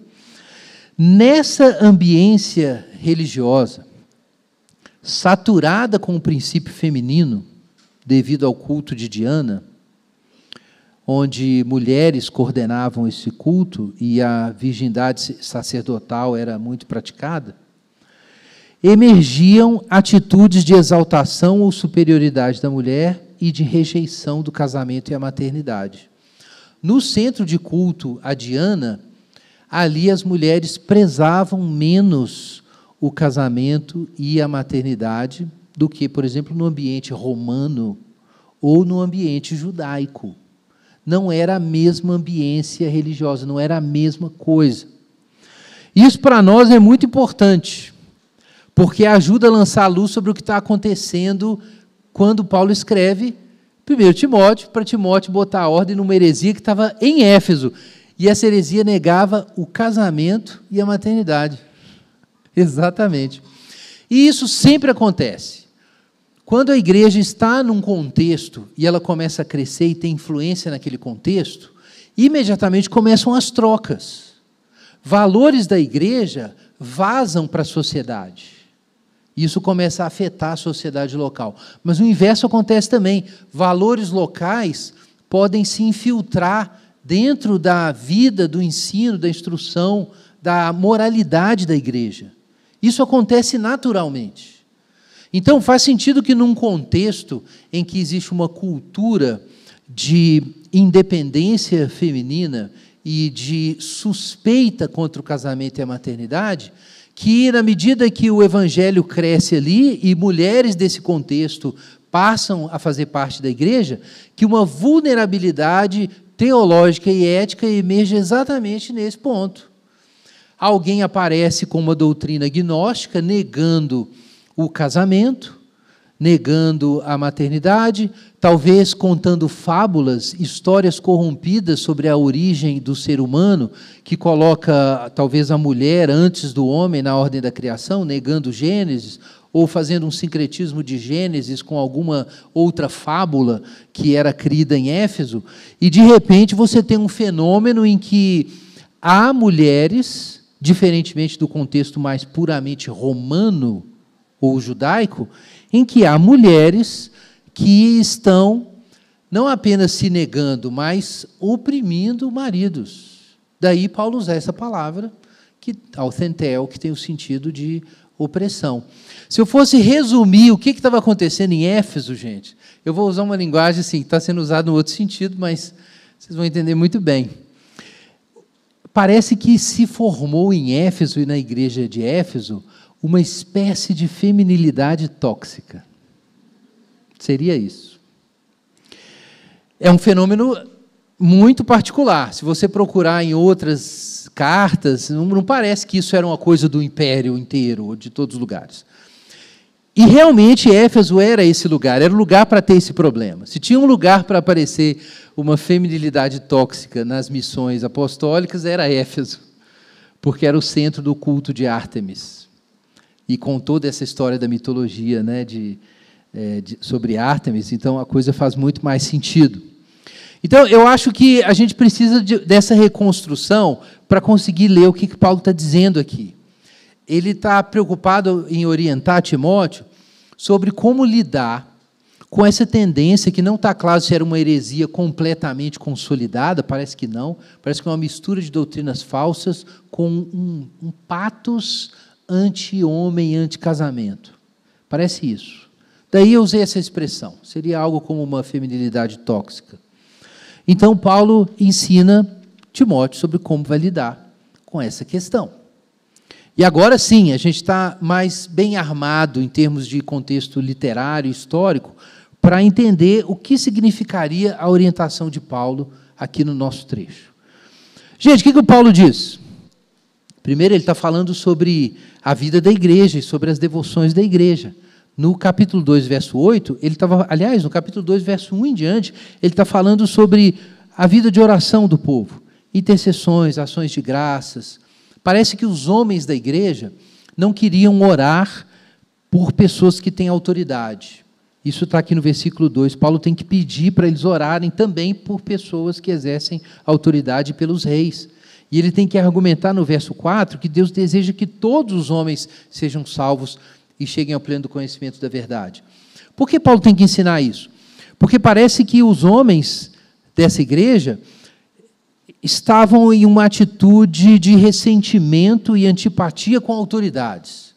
Nessa ambiência religiosa, saturada com o princípio feminino, devido ao culto de Diana, onde mulheres coordenavam esse culto e a virgindade sacerdotal era muito praticada, emergiam atitudes de exaltação ou superioridade da mulher e de rejeição do casamento e a maternidade. No centro de culto a Diana, ali as mulheres prezavam menos o casamento e a maternidade do que, por exemplo, no ambiente romano ou no ambiente judaico não era a mesma ambiência religiosa, não era a mesma coisa. Isso para nós é muito importante, porque ajuda a lançar a luz sobre o que está acontecendo quando Paulo escreve primeiro Timóteo, para Timóteo botar a ordem numa heresia que estava em Éfeso. E essa heresia negava o casamento e a maternidade. Exatamente. E isso sempre acontece. Quando a igreja está num contexto e ela começa a crescer e tem influência naquele contexto, imediatamente começam as trocas. Valores da igreja vazam para a sociedade. Isso começa a afetar a sociedade local. Mas o inverso acontece também. Valores locais podem se infiltrar dentro da vida, do ensino, da instrução, da moralidade da igreja. Isso acontece naturalmente. Então, faz sentido que, num contexto em que existe uma cultura de independência feminina e de suspeita contra o casamento e a maternidade, que, na medida que o evangelho cresce ali e mulheres desse contexto passam a fazer parte da igreja, que uma vulnerabilidade teológica e ética emerge exatamente nesse ponto. Alguém aparece com uma doutrina gnóstica negando o casamento, negando a maternidade, talvez contando fábulas, histórias corrompidas sobre a origem do ser humano, que coloca talvez a mulher antes do homem na ordem da criação, negando Gênesis, ou fazendo um sincretismo de Gênesis com alguma outra fábula que era crida em Éfeso, e de repente você tem um fenômeno em que há mulheres, diferentemente do contexto mais puramente romano, ou judaico, em que há mulheres que estão não apenas se negando, mas oprimindo maridos. Daí Paulo usa essa palavra, que autentel, que tem o sentido de opressão. Se eu fosse resumir o que estava acontecendo em Éfeso, gente, eu vou usar uma linguagem assim, que está sendo usada em outro sentido, mas vocês vão entender muito bem. Parece que se formou em Éfeso e na igreja de Éfeso uma espécie de feminilidade tóxica. Seria isso. É um fenômeno muito particular. Se você procurar em outras cartas, não parece que isso era uma coisa do império inteiro, ou de todos os lugares. E realmente Éfeso era esse lugar, era o lugar para ter esse problema. Se tinha um lugar para aparecer uma feminilidade tóxica nas missões apostólicas, era Éfeso, porque era o centro do culto de Ártemis e com toda essa história da mitologia né, de, é, de, sobre Artemis, então a coisa faz muito mais sentido. Então, eu acho que a gente precisa de, dessa reconstrução para conseguir ler o que, que Paulo está dizendo aqui. Ele está preocupado em orientar Timóteo sobre como lidar com essa tendência que não está claro se era uma heresia completamente consolidada, parece que não, parece que é uma mistura de doutrinas falsas com um, um patos anti-homem, anti-casamento. Parece isso. Daí eu usei essa expressão. Seria algo como uma feminilidade tóxica. Então, Paulo ensina Timóteo sobre como vai lidar com essa questão. E agora sim, a gente está mais bem armado em termos de contexto literário e histórico para entender o que significaria a orientação de Paulo aqui no nosso trecho. Gente, o que, que o Paulo diz? Primeiro, ele está falando sobre a vida da igreja e sobre as devoções da igreja. No capítulo 2, verso 8, ele estava, aliás, no capítulo 2, verso 1 em diante, ele está falando sobre a vida de oração do povo, intercessões, ações de graças. Parece que os homens da igreja não queriam orar por pessoas que têm autoridade. Isso está aqui no versículo 2. Paulo tem que pedir para eles orarem também por pessoas que exercem autoridade pelos reis. E ele tem que argumentar no verso 4 que Deus deseja que todos os homens sejam salvos e cheguem ao pleno conhecimento da verdade. Por que Paulo tem que ensinar isso? Porque parece que os homens dessa igreja estavam em uma atitude de ressentimento e antipatia com autoridades.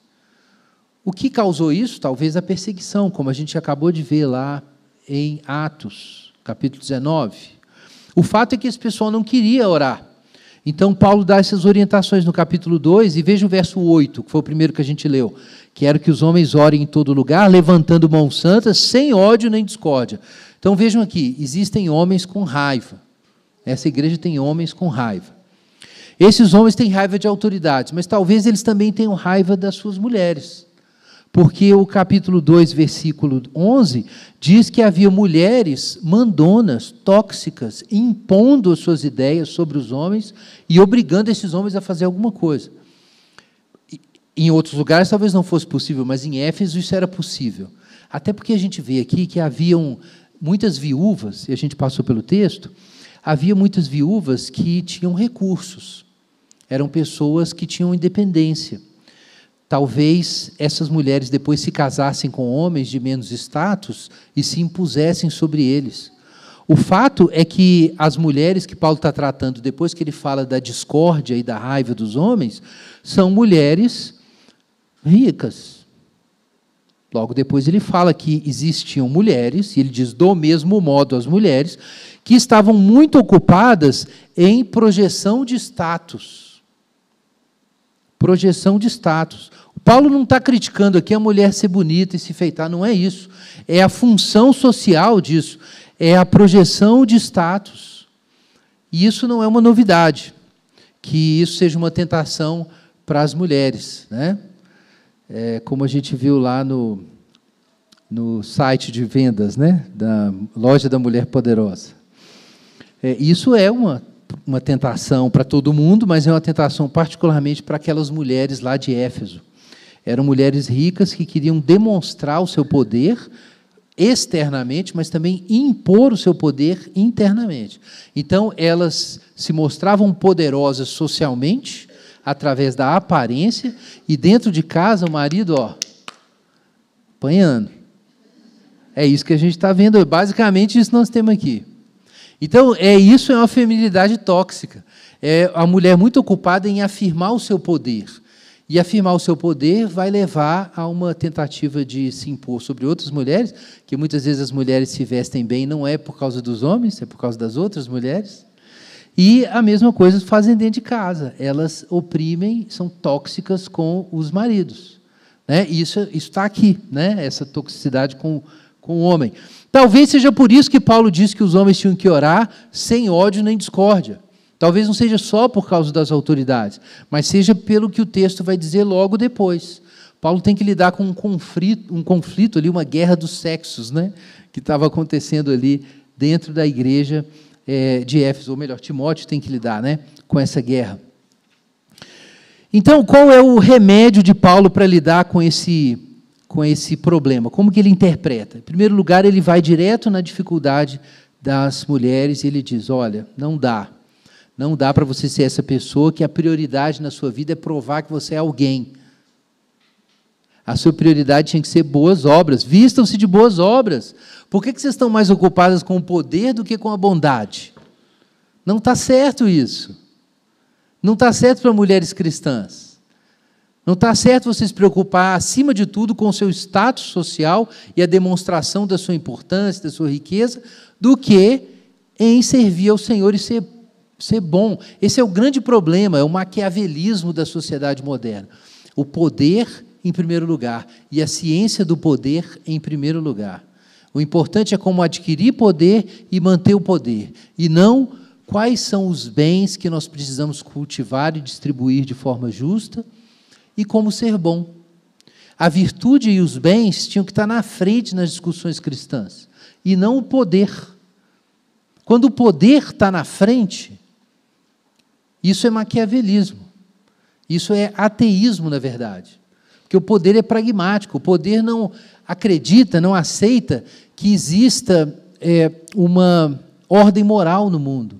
O que causou isso? Talvez a perseguição, como a gente acabou de ver lá em Atos, capítulo 19. O fato é que esse pessoal não queria orar. Então, Paulo dá essas orientações no capítulo 2, e veja o verso 8, que foi o primeiro que a gente leu. Quero que os homens orem em todo lugar, levantando mão santa sem ódio nem discórdia. Então, vejam aqui: existem homens com raiva. Essa igreja tem homens com raiva. Esses homens têm raiva de autoridades, mas talvez eles também tenham raiva das suas mulheres. Porque o capítulo 2, versículo 11, diz que havia mulheres mandonas, tóxicas, impondo as suas ideias sobre os homens e obrigando esses homens a fazer alguma coisa. Em outros lugares talvez não fosse possível, mas em Éfeso isso era possível. Até porque a gente vê aqui que haviam muitas viúvas, e a gente passou pelo texto, havia muitas viúvas que tinham recursos, eram pessoas que tinham independência. Talvez essas mulheres depois se casassem com homens de menos status e se impusessem sobre eles. O fato é que as mulheres que Paulo está tratando, depois que ele fala da discórdia e da raiva dos homens, são mulheres ricas. Logo depois ele fala que existiam mulheres, e ele diz do mesmo modo as mulheres, que estavam muito ocupadas em projeção de status projeção de status. O Paulo não está criticando aqui a mulher ser bonita e se feitar, não é isso. É a função social disso, é a projeção de status. E isso não é uma novidade, que isso seja uma tentação para as mulheres. Né? É, como a gente viu lá no, no site de vendas né? da Loja da Mulher Poderosa. É, isso é uma uma tentação para todo mundo, mas é uma tentação particularmente para aquelas mulheres lá de Éfeso. Eram mulheres ricas que queriam demonstrar o seu poder externamente, mas também impor o seu poder internamente. Então, elas se mostravam poderosas socialmente, através da aparência, e dentro de casa o marido, ó, apanhando. É isso que a gente está vendo. Basicamente, isso nós temos aqui. Então, é isso é uma feminilidade tóxica. É a mulher muito ocupada em afirmar o seu poder. E afirmar o seu poder vai levar a uma tentativa de se impor sobre outras mulheres, que muitas vezes as mulheres se vestem bem não é por causa dos homens, é por causa das outras mulheres. E a mesma coisa fazem dentro de casa. Elas oprimem, são tóxicas com os maridos. Né? Isso está aqui, né? essa toxicidade com, com o homem. Talvez seja por isso que Paulo diz que os homens tinham que orar sem ódio nem discórdia. Talvez não seja só por causa das autoridades, mas seja pelo que o texto vai dizer logo depois. Paulo tem que lidar com um conflito, um conflito ali, uma guerra dos sexos, né? Que estava acontecendo ali dentro da igreja é, de Éfeso, ou melhor, Timóteo tem que lidar, né? Com essa guerra. Então, qual é o remédio de Paulo para lidar com esse com esse problema? Como que ele interpreta? Em primeiro lugar, ele vai direto na dificuldade das mulheres e ele diz: olha, não dá. Não dá para você ser essa pessoa que a prioridade na sua vida é provar que você é alguém. A sua prioridade tinha que ser boas obras. Vistam-se de boas obras. Por que, que vocês estão mais ocupadas com o poder do que com a bondade? Não está certo isso. Não está certo para mulheres cristãs. Não está certo você se preocupar, acima de tudo, com o seu status social e a demonstração da sua importância, da sua riqueza, do que em servir ao Senhor e ser, ser bom. Esse é o grande problema, é o maquiavelismo da sociedade moderna. O poder em primeiro lugar e a ciência do poder em primeiro lugar. O importante é como adquirir poder e manter o poder, e não quais são os bens que nós precisamos cultivar e distribuir de forma justa e como ser bom. A virtude e os bens tinham que estar na frente nas discussões cristãs, e não o poder. Quando o poder está na frente, isso é maquiavelismo. Isso é ateísmo, na verdade. Porque o poder é pragmático, o poder não acredita, não aceita que exista é, uma ordem moral no mundo,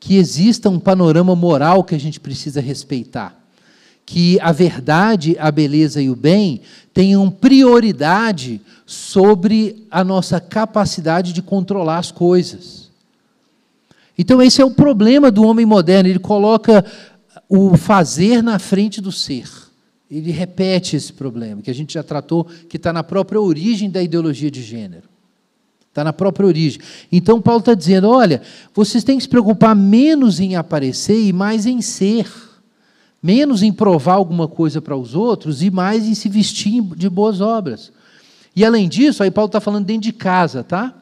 que exista um panorama moral que a gente precisa respeitar que a verdade, a beleza e o bem tenham prioridade sobre a nossa capacidade de controlar as coisas. Então, esse é o problema do homem moderno, ele coloca o fazer na frente do ser. Ele repete esse problema, que a gente já tratou, que está na própria origem da ideologia de gênero. Está na própria origem. Então, Paulo está dizendo: olha, vocês têm que se preocupar menos em aparecer e mais em ser menos em provar alguma coisa para os outros e mais em se vestir de boas obras. E além disso, aí Paulo está falando dentro de casa, tá?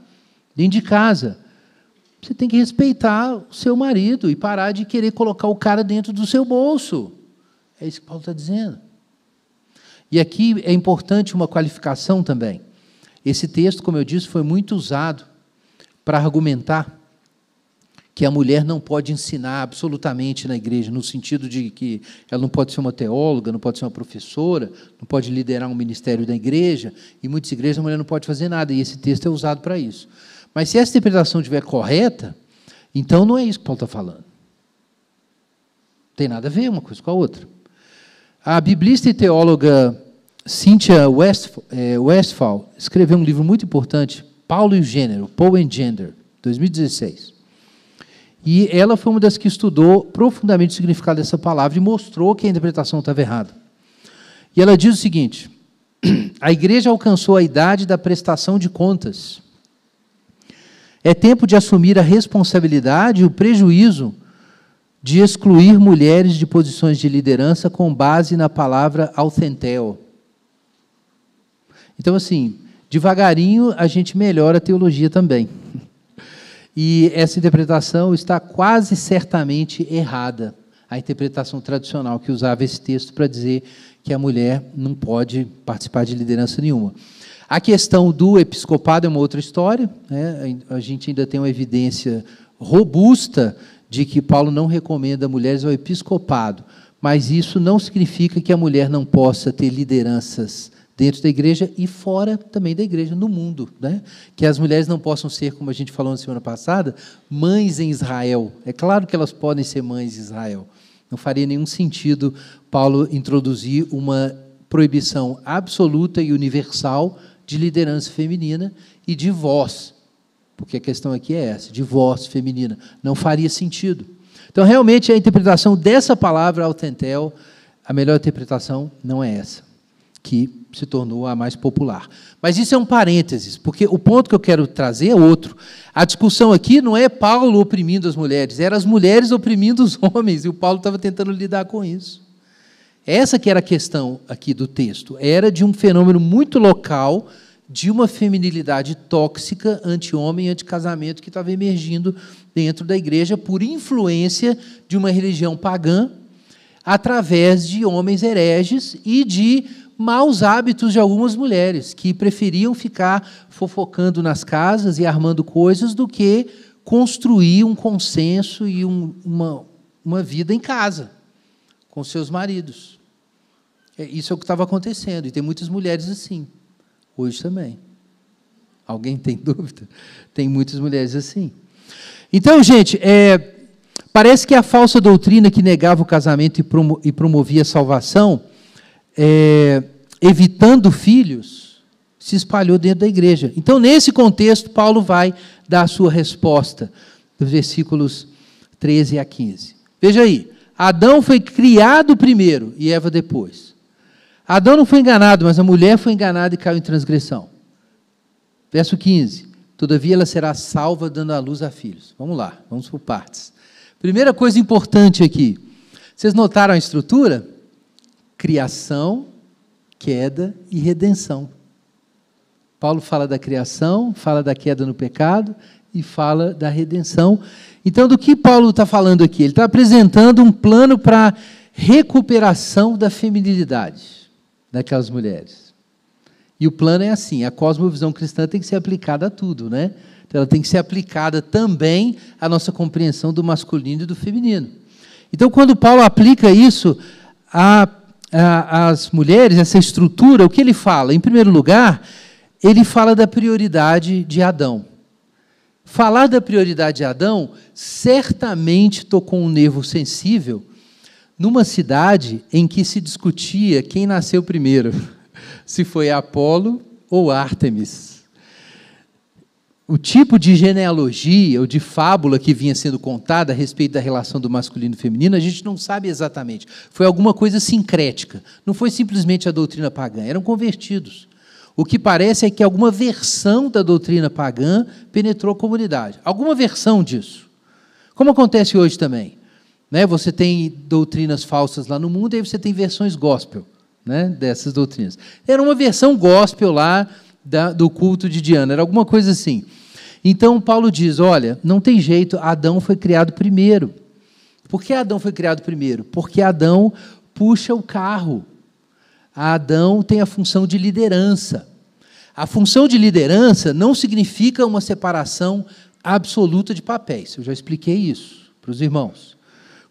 Dentro de casa. Você tem que respeitar o seu marido e parar de querer colocar o cara dentro do seu bolso. É isso que Paulo está dizendo. E aqui é importante uma qualificação também. Esse texto, como eu disse, foi muito usado para argumentar que a mulher não pode ensinar absolutamente na igreja, no sentido de que ela não pode ser uma teóloga, não pode ser uma professora, não pode liderar um ministério da igreja, e muitas igrejas a mulher não pode fazer nada, e esse texto é usado para isso. Mas se essa interpretação estiver correta, então não é isso que Paulo está falando. Não tem nada a ver uma coisa com a outra. A biblista e teóloga Cynthia é, Westphal escreveu um livro muito importante, Paulo e o Gênero, Paul and Gender, 2016. E ela foi uma das que estudou profundamente o significado dessa palavra e mostrou que a interpretação estava errada. E ela diz o seguinte: a igreja alcançou a idade da prestação de contas. É tempo de assumir a responsabilidade e o prejuízo de excluir mulheres de posições de liderança com base na palavra autentel. Então, assim, devagarinho a gente melhora a teologia também. E essa interpretação está quase certamente errada. A interpretação tradicional que usava esse texto para dizer que a mulher não pode participar de liderança nenhuma. A questão do episcopado é uma outra história. Né? A gente ainda tem uma evidência robusta de que Paulo não recomenda mulheres ao episcopado, mas isso não significa que a mulher não possa ter lideranças dentro da igreja e fora também da igreja, no mundo. Né? Que as mulheres não possam ser, como a gente falou na semana passada, mães em Israel. É claro que elas podem ser mães em Israel. Não faria nenhum sentido Paulo introduzir uma proibição absoluta e universal de liderança feminina e de voz, porque a questão aqui é essa, de voz feminina. Não faria sentido. Então, realmente, a interpretação dessa palavra, autentel, a melhor interpretação não é essa que se tornou a mais popular. Mas isso é um parênteses, porque o ponto que eu quero trazer é outro. A discussão aqui não é Paulo oprimindo as mulheres, eram as mulheres oprimindo os homens, e o Paulo estava tentando lidar com isso. Essa que era a questão aqui do texto, era de um fenômeno muito local de uma feminilidade tóxica, anti-homem, anti-casamento que estava emergindo dentro da igreja por influência de uma religião pagã através de homens hereges e de maus hábitos de algumas mulheres, que preferiam ficar fofocando nas casas e armando coisas do que construir um consenso e um, uma, uma vida em casa, com seus maridos. É, isso é o que estava acontecendo, e tem muitas mulheres assim, hoje também. Alguém tem dúvida? Tem muitas mulheres assim. Então, gente, é, parece que a falsa doutrina que negava o casamento e promovia a salvação é, evitando filhos, se espalhou dentro da igreja. Então, nesse contexto, Paulo vai dar a sua resposta, dos versículos 13 a 15. Veja aí, Adão foi criado primeiro e Eva depois. Adão não foi enganado, mas a mulher foi enganada e caiu em transgressão. Verso 15: Todavia ela será salva dando à luz a filhos. Vamos lá, vamos por partes. Primeira coisa importante aqui. Vocês notaram a estrutura? criação, queda e redenção. Paulo fala da criação, fala da queda no pecado e fala da redenção. Então, do que Paulo está falando aqui? Ele está apresentando um plano para recuperação da feminilidade daquelas mulheres. E o plano é assim: a cosmovisão cristã tem que ser aplicada a tudo, né? Então, ela tem que ser aplicada também à nossa compreensão do masculino e do feminino. Então, quando Paulo aplica isso, a ah, as mulheres, essa estrutura, o que ele fala? Em primeiro lugar, ele fala da prioridade de Adão. Falar da prioridade de Adão certamente tocou um nervo sensível numa cidade em que se discutia quem nasceu primeiro, se foi Apolo ou Ártemis o tipo de genealogia ou de fábula que vinha sendo contada a respeito da relação do masculino e feminino, a gente não sabe exatamente. Foi alguma coisa sincrética. Não foi simplesmente a doutrina pagã, eram convertidos. O que parece é que alguma versão da doutrina pagã penetrou a comunidade. Alguma versão disso. Como acontece hoje também. Né? Você tem doutrinas falsas lá no mundo, e aí você tem versões gospel né? dessas doutrinas. Era uma versão gospel lá da, do culto de Diana. Era alguma coisa assim. Então Paulo diz: olha, não tem jeito, Adão foi criado primeiro. Por que Adão foi criado primeiro? Porque Adão puxa o carro. Adão tem a função de liderança. A função de liderança não significa uma separação absoluta de papéis. Eu já expliquei isso para os irmãos.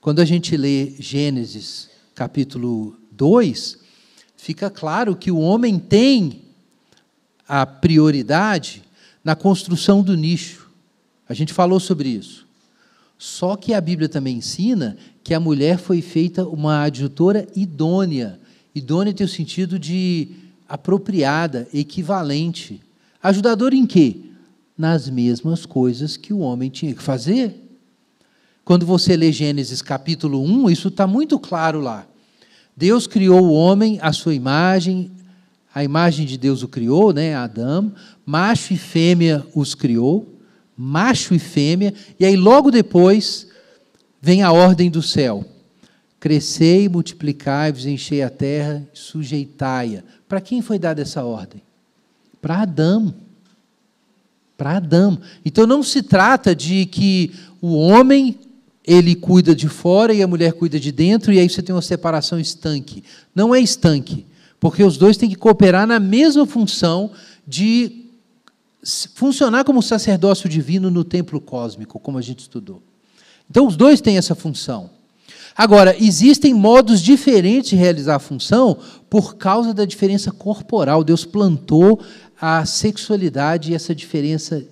Quando a gente lê Gênesis capítulo 2, fica claro que o homem tem a prioridade na construção do nicho. A gente falou sobre isso. Só que a Bíblia também ensina que a mulher foi feita uma adjutora idônea. Idônea tem o sentido de apropriada, equivalente. Ajudadora em quê? Nas mesmas coisas que o homem tinha que fazer. Quando você lê Gênesis capítulo 1, isso está muito claro lá. Deus criou o homem à sua imagem, a imagem de Deus o criou, né, Adão, macho e fêmea os criou, macho e fêmea, e aí logo depois vem a ordem do céu. Crescei, multiplicai-vos, enchei a terra, sujeitai-a. Para quem foi dada essa ordem? Para Adão. Para Adão. Então não se trata de que o homem ele cuida de fora e a mulher cuida de dentro, e aí você tem uma separação estanque. Não é estanque porque os dois têm que cooperar na mesma função de funcionar como sacerdócio divino no templo cósmico, como a gente estudou. Então, os dois têm essa função. Agora, existem modos diferentes de realizar a função por causa da diferença corporal. Deus plantou a sexualidade e essa diferença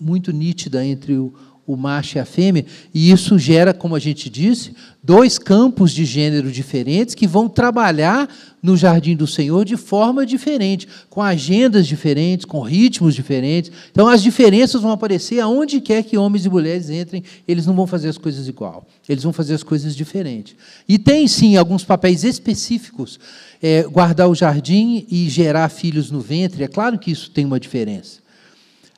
muito nítida entre o o macho e a fêmea, e isso gera, como a gente disse, dois campos de gênero diferentes que vão trabalhar no jardim do Senhor de forma diferente, com agendas diferentes, com ritmos diferentes. Então as diferenças vão aparecer aonde quer que homens e mulheres entrem, eles não vão fazer as coisas igual, eles vão fazer as coisas diferentes. E tem sim alguns papéis específicos, é, guardar o jardim e gerar filhos no ventre. É claro que isso tem uma diferença.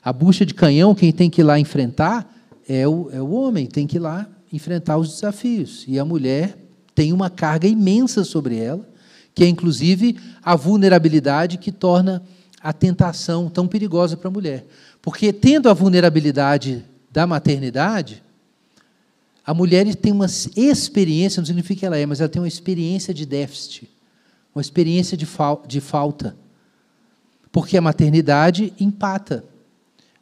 A bucha de canhão, quem tem que ir lá enfrentar, é o, é o homem, tem que ir lá enfrentar os desafios. E a mulher tem uma carga imensa sobre ela, que é inclusive a vulnerabilidade que torna a tentação tão perigosa para a mulher. Porque tendo a vulnerabilidade da maternidade, a mulher tem uma experiência, não significa que ela é, mas ela tem uma experiência de déficit, uma experiência de, fal de falta. Porque a maternidade empata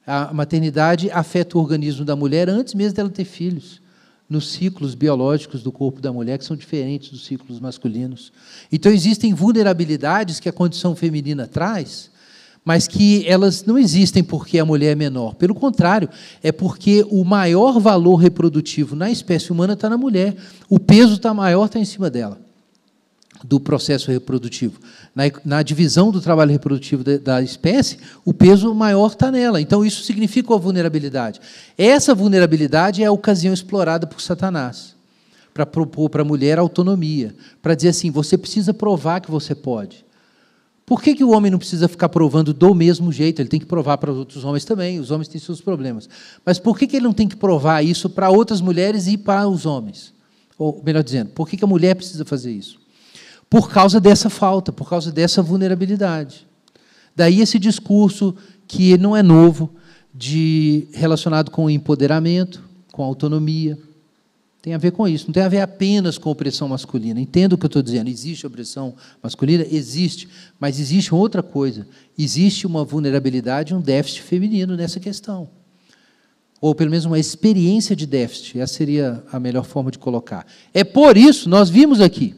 a maternidade afeta o organismo da mulher antes mesmo dela ter filhos, nos ciclos biológicos do corpo da mulher, que são diferentes dos ciclos masculinos. Então, existem vulnerabilidades que a condição feminina traz, mas que elas não existem porque a mulher é menor. Pelo contrário, é porque o maior valor reprodutivo na espécie humana está na mulher. O peso está maior, está em cima dela do processo reprodutivo. Na, na, divisão do trabalho reprodutivo da, da espécie, o peso maior está nela. Então, isso significa a vulnerabilidade. Essa vulnerabilidade é a ocasião explorada por Satanás para propor para a mulher autonomia, para dizer assim: você precisa provar que você pode. Por que, que o homem não precisa ficar provando do mesmo jeito? Ele tem que provar para os outros homens também, os homens têm seus problemas. Mas por que, que ele não tem que provar isso para outras mulheres e para os homens? Ou melhor dizendo, por que, que a mulher precisa fazer isso? por causa dessa falta, por causa dessa vulnerabilidade. Daí esse discurso que não é novo, de relacionado com empoderamento, com autonomia. Tem a ver com isso, não tem a ver apenas com opressão masculina. Entendo o que eu estou dizendo. Existe opressão masculina? Existe. Mas existe outra coisa. Existe uma vulnerabilidade, um déficit feminino nessa questão. Ou pelo menos uma experiência de déficit. Essa seria a melhor forma de colocar. É por isso, nós vimos aqui,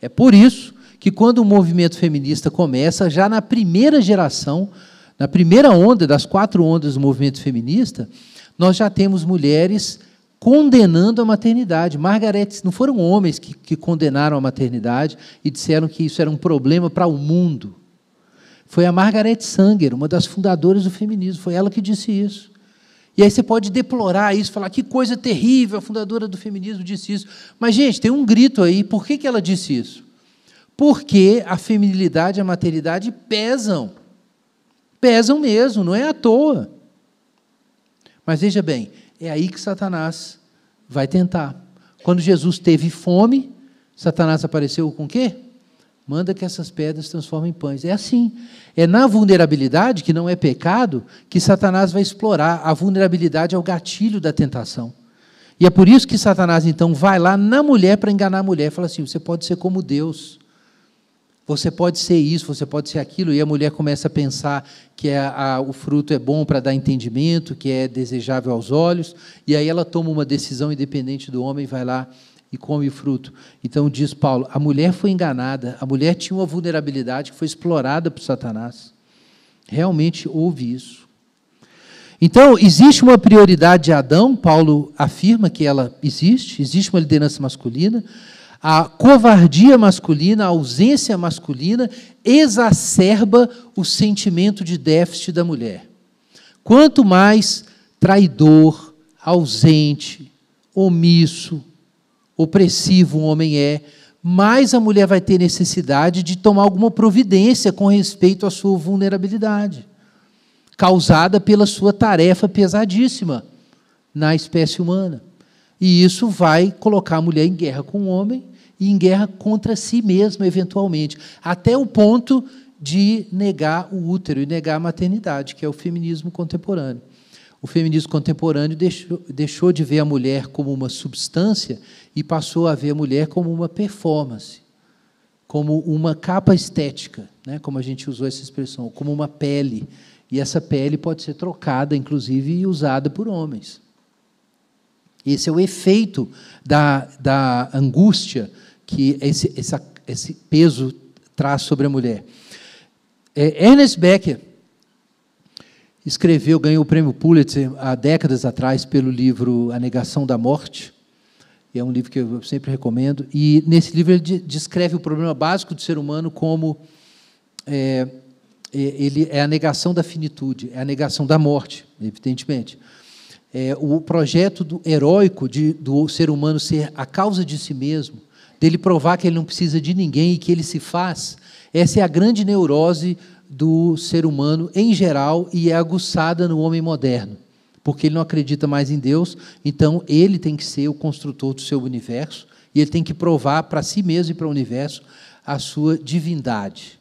é por isso que quando o movimento feminista começa, já na primeira geração, na primeira onda das quatro ondas do movimento feminista, nós já temos mulheres condenando a maternidade. Margaret, não foram homens que, que condenaram a maternidade e disseram que isso era um problema para o mundo. Foi a Margaret Sanger, uma das fundadoras do feminismo, foi ela que disse isso. E aí você pode deplorar isso, falar que coisa terrível, a fundadora do feminismo disse isso. Mas, gente, tem um grito aí, por que, que ela disse isso? Porque a feminilidade e a maternidade pesam. Pesam mesmo, não é à toa. Mas veja bem, é aí que Satanás vai tentar. Quando Jesus teve fome, Satanás apareceu com o quê? Manda que essas pedras se transformem em pães. É assim. É na vulnerabilidade, que não é pecado, que Satanás vai explorar. A vulnerabilidade é o gatilho da tentação. E é por isso que Satanás, então, vai lá na mulher para enganar a mulher. Fala assim: você pode ser como Deus. Você pode ser isso, você pode ser aquilo. E a mulher começa a pensar que é a, o fruto é bom para dar entendimento, que é desejável aos olhos. E aí ela toma uma decisão independente do homem e vai lá e come o fruto. Então diz Paulo, a mulher foi enganada, a mulher tinha uma vulnerabilidade que foi explorada por Satanás. Realmente houve isso. Então, existe uma prioridade de Adão, Paulo afirma que ela existe, existe uma liderança masculina. A covardia masculina, a ausência masculina, exacerba o sentimento de déficit da mulher. Quanto mais traidor, ausente, omisso, opressivo um homem é, mais a mulher vai ter necessidade de tomar alguma providência com respeito à sua vulnerabilidade, causada pela sua tarefa pesadíssima na espécie humana. E isso vai colocar a mulher em guerra com o homem e em guerra contra si mesma, eventualmente, até o ponto de negar o útero e negar a maternidade, que é o feminismo contemporâneo o feminismo contemporâneo deixou, deixou de ver a mulher como uma substância e passou a ver a mulher como uma performance, como uma capa estética, né? como a gente usou essa expressão, como uma pele. E essa pele pode ser trocada, inclusive, e usada por homens. Esse é o efeito da, da angústia que esse, essa, esse peso traz sobre a mulher. É, Ernest Becker escreveu, ganhou o prêmio Pulitzer há décadas atrás pelo livro A Negação da Morte. é um livro que eu sempre recomendo. E nesse livro ele descreve o problema básico do ser humano como é, é, ele é a negação da finitude, é a negação da morte, evidentemente. É, o projeto do, heróico de, do ser humano ser a causa de si mesmo, dele provar que ele não precisa de ninguém e que ele se faz, essa é a grande neurose do ser humano em geral e é aguçada no homem moderno, porque ele não acredita mais em Deus, então ele tem que ser o construtor do seu universo e ele tem que provar para si mesmo e para o universo a sua divindade.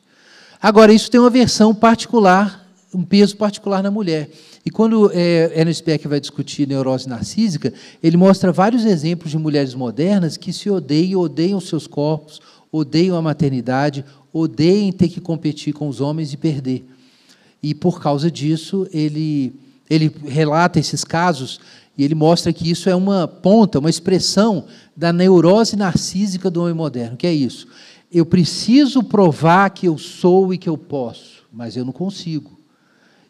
Agora, isso tem uma versão particular, um peso particular na mulher. E quando é, Ernest Beck vai discutir neurose narcísica, ele mostra vários exemplos de mulheres modernas que se odeiam, odeiam seus corpos, odeiam a maternidade, odeiem ter que competir com os homens e perder. E por causa disso, ele, ele relata esses casos e ele mostra que isso é uma ponta, uma expressão da neurose narcísica do homem moderno, que é isso. Eu preciso provar que eu sou e que eu posso, mas eu não consigo.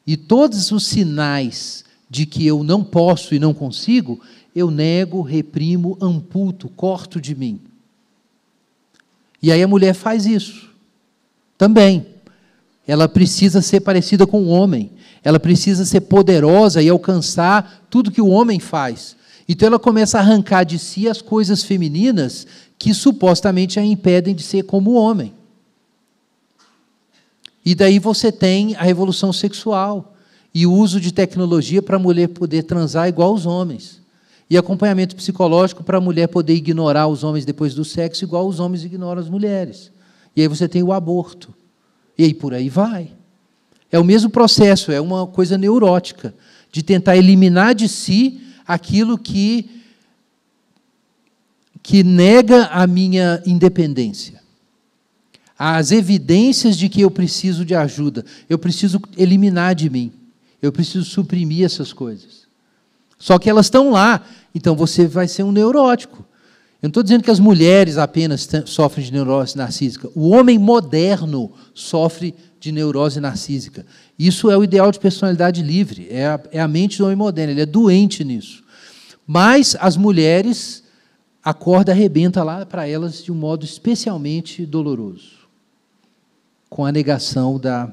E todos os sinais de que eu não posso e não consigo, eu nego, reprimo, amputo, corto de mim. E aí a mulher faz isso também. Ela precisa ser parecida com o homem. Ela precisa ser poderosa e alcançar tudo que o homem faz. Então ela começa a arrancar de si as coisas femininas que supostamente a impedem de ser como o homem. E daí você tem a revolução sexual e o uso de tecnologia para a mulher poder transar igual aos homens. E acompanhamento psicológico para a mulher poder ignorar os homens depois do sexo, igual os homens ignoram as mulheres e aí você tem o aborto. E aí por aí vai. É o mesmo processo, é uma coisa neurótica de tentar eliminar de si aquilo que que nega a minha independência. As evidências de que eu preciso de ajuda, eu preciso eliminar de mim. Eu preciso suprimir essas coisas. Só que elas estão lá, então você vai ser um neurótico. Eu não estou dizendo que as mulheres apenas sofrem de neurose narcísica. O homem moderno sofre de neurose narcísica. Isso é o ideal de personalidade livre. É a, é a mente do homem moderno. Ele é doente nisso. Mas as mulheres, a corda arrebenta lá para elas de um modo especialmente doloroso com a negação da,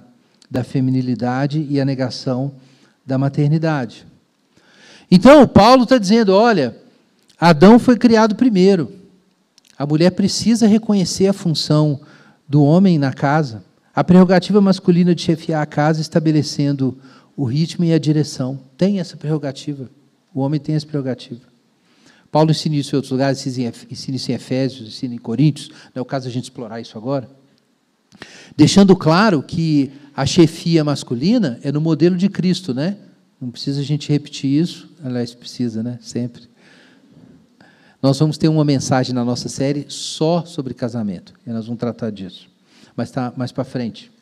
da feminilidade e a negação da maternidade. Então, Paulo está dizendo: olha Adão foi criado primeiro. A mulher precisa reconhecer a função do homem na casa, a prerrogativa masculina de chefiar a casa estabelecendo o ritmo e a direção. Tem essa prerrogativa. O homem tem essa prerrogativa. Paulo ensina isso em outros lugares, ensina isso em Efésios, ensina em Coríntios. Não é o caso a gente explorar isso agora. Deixando claro que a chefia masculina é no modelo de Cristo, né? Não precisa a gente repetir isso. Aliás, precisa, né? Sempre. Nós vamos ter uma mensagem na nossa série só sobre casamento. E nós vamos tratar disso. Mas está mais para frente.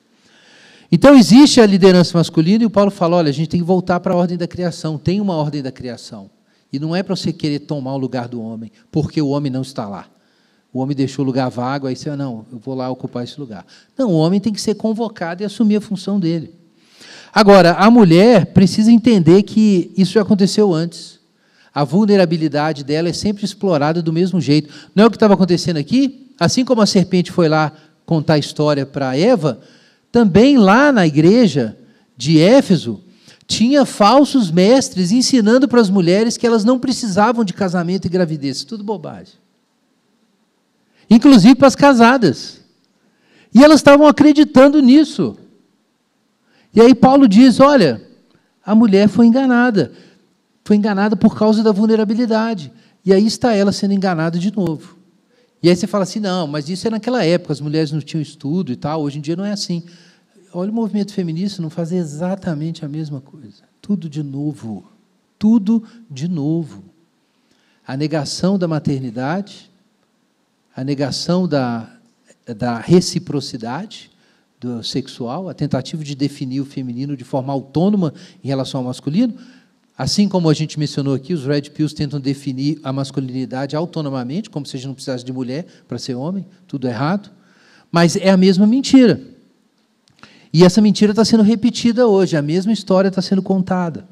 Então existe a liderança masculina e o Paulo fala: olha, a gente tem que voltar para a ordem da criação. Tem uma ordem da criação. E não é para você querer tomar o lugar do homem, porque o homem não está lá. O homem deixou o lugar vago, aí você, ah, não, eu vou lá ocupar esse lugar. Não, o homem tem que ser convocado e assumir a função dele. Agora, a mulher precisa entender que isso já aconteceu antes a vulnerabilidade dela é sempre explorada do mesmo jeito. Não é o que estava acontecendo aqui? Assim como a serpente foi lá contar a história para Eva, também lá na igreja de Éfeso, tinha falsos mestres ensinando para as mulheres que elas não precisavam de casamento e gravidez. Tudo bobagem. Inclusive para as casadas. E elas estavam acreditando nisso. E aí Paulo diz: olha, a mulher foi enganada foi enganada por causa da vulnerabilidade. E aí está ela sendo enganada de novo. E aí você fala assim: não, mas isso é naquela época, as mulheres não tinham estudo e tal, hoje em dia não é assim. Olha o movimento feminista não faz exatamente a mesma coisa. Tudo de novo. Tudo de novo. A negação da maternidade, a negação da, da reciprocidade do sexual, a tentativa de definir o feminino de forma autônoma em relação ao masculino, Assim como a gente mencionou aqui, os Red Pills tentam definir a masculinidade autonomamente, como se a gente não precisasse de mulher para ser homem, tudo errado. Mas é a mesma mentira. E essa mentira está sendo repetida hoje, a mesma história está sendo contada.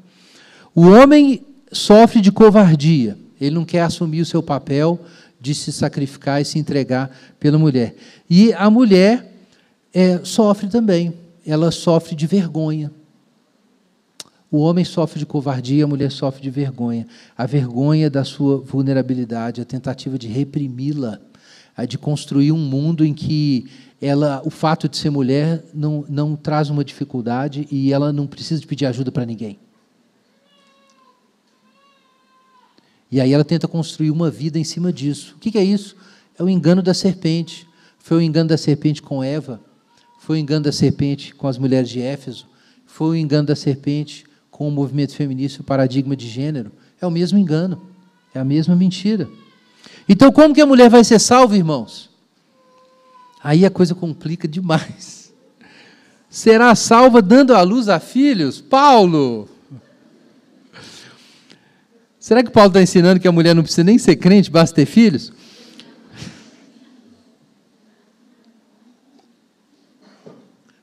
O homem sofre de covardia, ele não quer assumir o seu papel de se sacrificar e se entregar pela mulher. E a mulher é, sofre também, ela sofre de vergonha, o homem sofre de covardia, a mulher sofre de vergonha. A vergonha da sua vulnerabilidade, a tentativa de reprimi-la, de construir um mundo em que ela, o fato de ser mulher não, não traz uma dificuldade e ela não precisa de pedir ajuda para ninguém. E aí ela tenta construir uma vida em cima disso. O que é isso? É o engano da serpente. Foi o engano da serpente com Eva, foi o engano da serpente com as mulheres de Éfeso, foi o engano da serpente com o movimento feminista, o paradigma de gênero, é o mesmo engano, é a mesma mentira. Então, como que a mulher vai ser salva, irmãos? Aí a coisa complica demais. Será salva dando à luz a filhos? Paulo! Será que Paulo está ensinando que a mulher não precisa nem ser crente, basta ter filhos?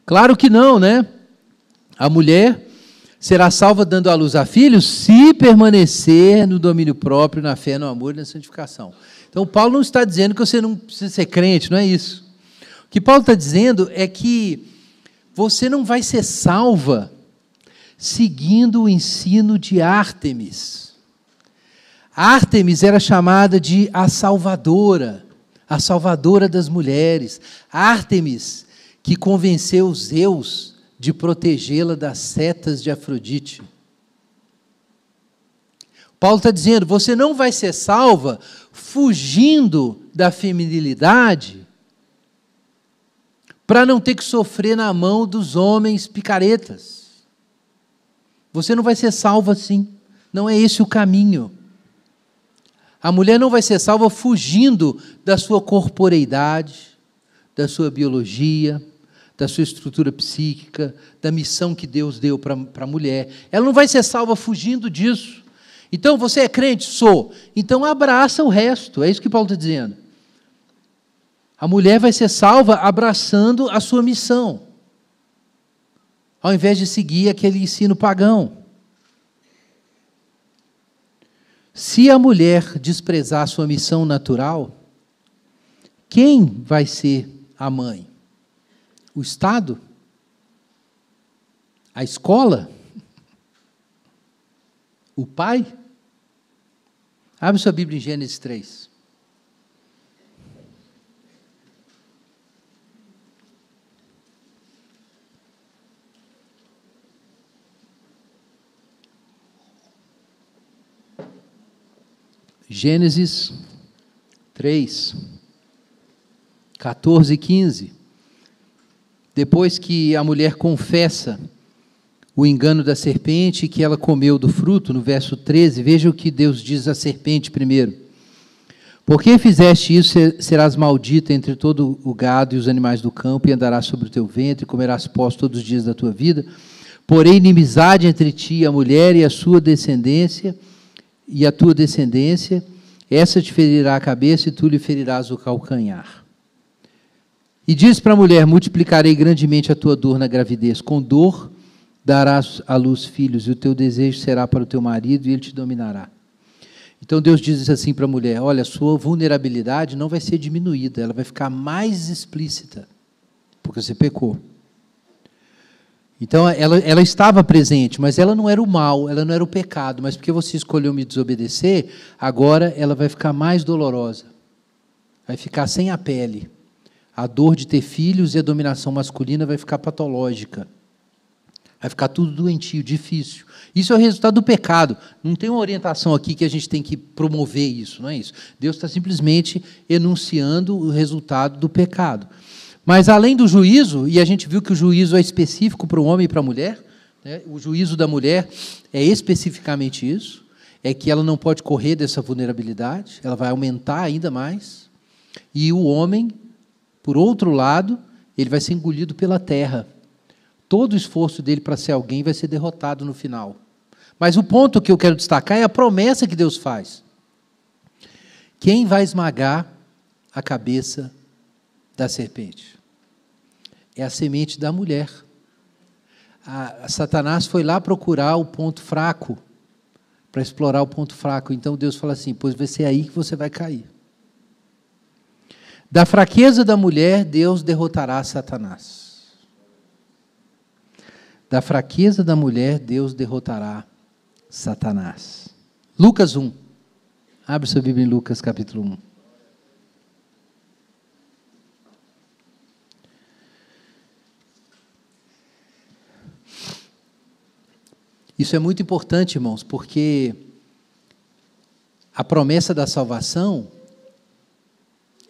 Claro que não, né? A mulher será salva dando à luz a filhos se permanecer no domínio próprio, na fé, no amor e na santificação. Então, Paulo não está dizendo que você não precisa ser crente, não é isso. O que Paulo está dizendo é que você não vai ser salva seguindo o ensino de Ártemis. Ártemis era chamada de a salvadora, a salvadora das mulheres. Ártemis que convenceu os Zeus de protegê-la das setas de Afrodite. Paulo está dizendo: você não vai ser salva fugindo da feminilidade para não ter que sofrer na mão dos homens picaretas. Você não vai ser salva assim. Não é esse o caminho. A mulher não vai ser salva fugindo da sua corporeidade, da sua biologia, da sua estrutura psíquica, da missão que Deus deu para a mulher. Ela não vai ser salva fugindo disso. Então, você é crente? Sou. Então, abraça o resto. É isso que Paulo está dizendo. A mulher vai ser salva abraçando a sua missão, ao invés de seguir aquele ensino pagão. Se a mulher desprezar sua missão natural, quem vai ser a mãe? O Estado? A escola? O pai? Abre sua Bíblia em Gênesis 3. Gênesis 3, 14 e 15. Depois que a mulher confessa o engano da serpente que ela comeu do fruto, no verso 13, veja o que Deus diz à serpente primeiro. Por que fizeste isso, serás maldita entre todo o gado e os animais do campo, e andarás sobre o teu ventre, e comerás pós todos os dias da tua vida. Porém, inimizade entre ti a mulher e a sua descendência, e a tua descendência, essa te ferirá a cabeça e tu lhe ferirás o calcanhar. E diz para a mulher: Multiplicarei grandemente a tua dor na gravidez, com dor darás à luz filhos, e o teu desejo será para o teu marido, e ele te dominará. Então Deus diz assim para a mulher: Olha, a sua vulnerabilidade não vai ser diminuída, ela vai ficar mais explícita, porque você pecou. Então ela, ela estava presente, mas ela não era o mal, ela não era o pecado, mas porque você escolheu me desobedecer, agora ela vai ficar mais dolorosa, vai ficar sem a pele a dor de ter filhos e a dominação masculina vai ficar patológica. Vai ficar tudo doentio, difícil. Isso é o resultado do pecado. Não tem uma orientação aqui que a gente tem que promover isso, não é isso. Deus está simplesmente enunciando o resultado do pecado. Mas além do juízo, e a gente viu que o juízo é específico para o homem e para a mulher, né? o juízo da mulher é especificamente isso, é que ela não pode correr dessa vulnerabilidade, ela vai aumentar ainda mais. E o homem por outro lado, ele vai ser engolido pela terra. Todo o esforço dele para ser alguém vai ser derrotado no final. Mas o ponto que eu quero destacar é a promessa que Deus faz. Quem vai esmagar a cabeça da serpente? É a semente da mulher. A, a Satanás foi lá procurar o ponto fraco, para explorar o ponto fraco. Então Deus fala assim: pois vai ser aí que você vai cair. Da fraqueza da mulher, Deus derrotará Satanás. Da fraqueza da mulher, Deus derrotará Satanás. Lucas 1. Abre sua Bíblia em Lucas capítulo 1. Isso é muito importante, irmãos, porque a promessa da salvação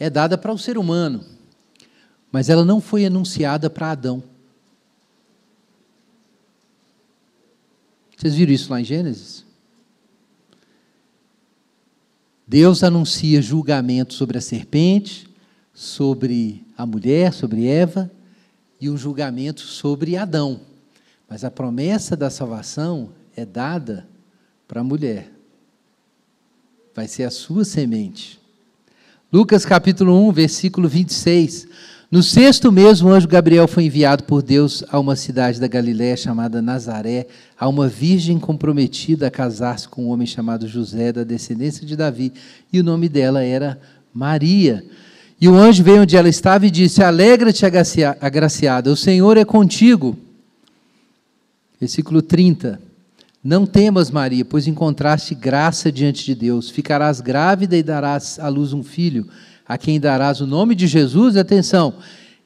é dada para o ser humano, mas ela não foi anunciada para Adão. Vocês viram isso lá em Gênesis? Deus anuncia julgamento sobre a serpente, sobre a mulher, sobre Eva, e um julgamento sobre Adão. Mas a promessa da salvação é dada para a mulher. Vai ser a sua semente. Lucas capítulo 1, versículo 26. No sexto mês, o anjo Gabriel foi enviado por Deus a uma cidade da Galiléia chamada Nazaré, a uma virgem comprometida a casar-se com um homem chamado José, da descendência de Davi, e o nome dela era Maria. E o anjo veio onde ela estava e disse: Alegra-te, agraciada, o Senhor é contigo. Versículo 30. Não temas, Maria, pois encontraste graça diante de Deus. Ficarás grávida e darás à luz um filho, a quem darás o nome de Jesus. Atenção,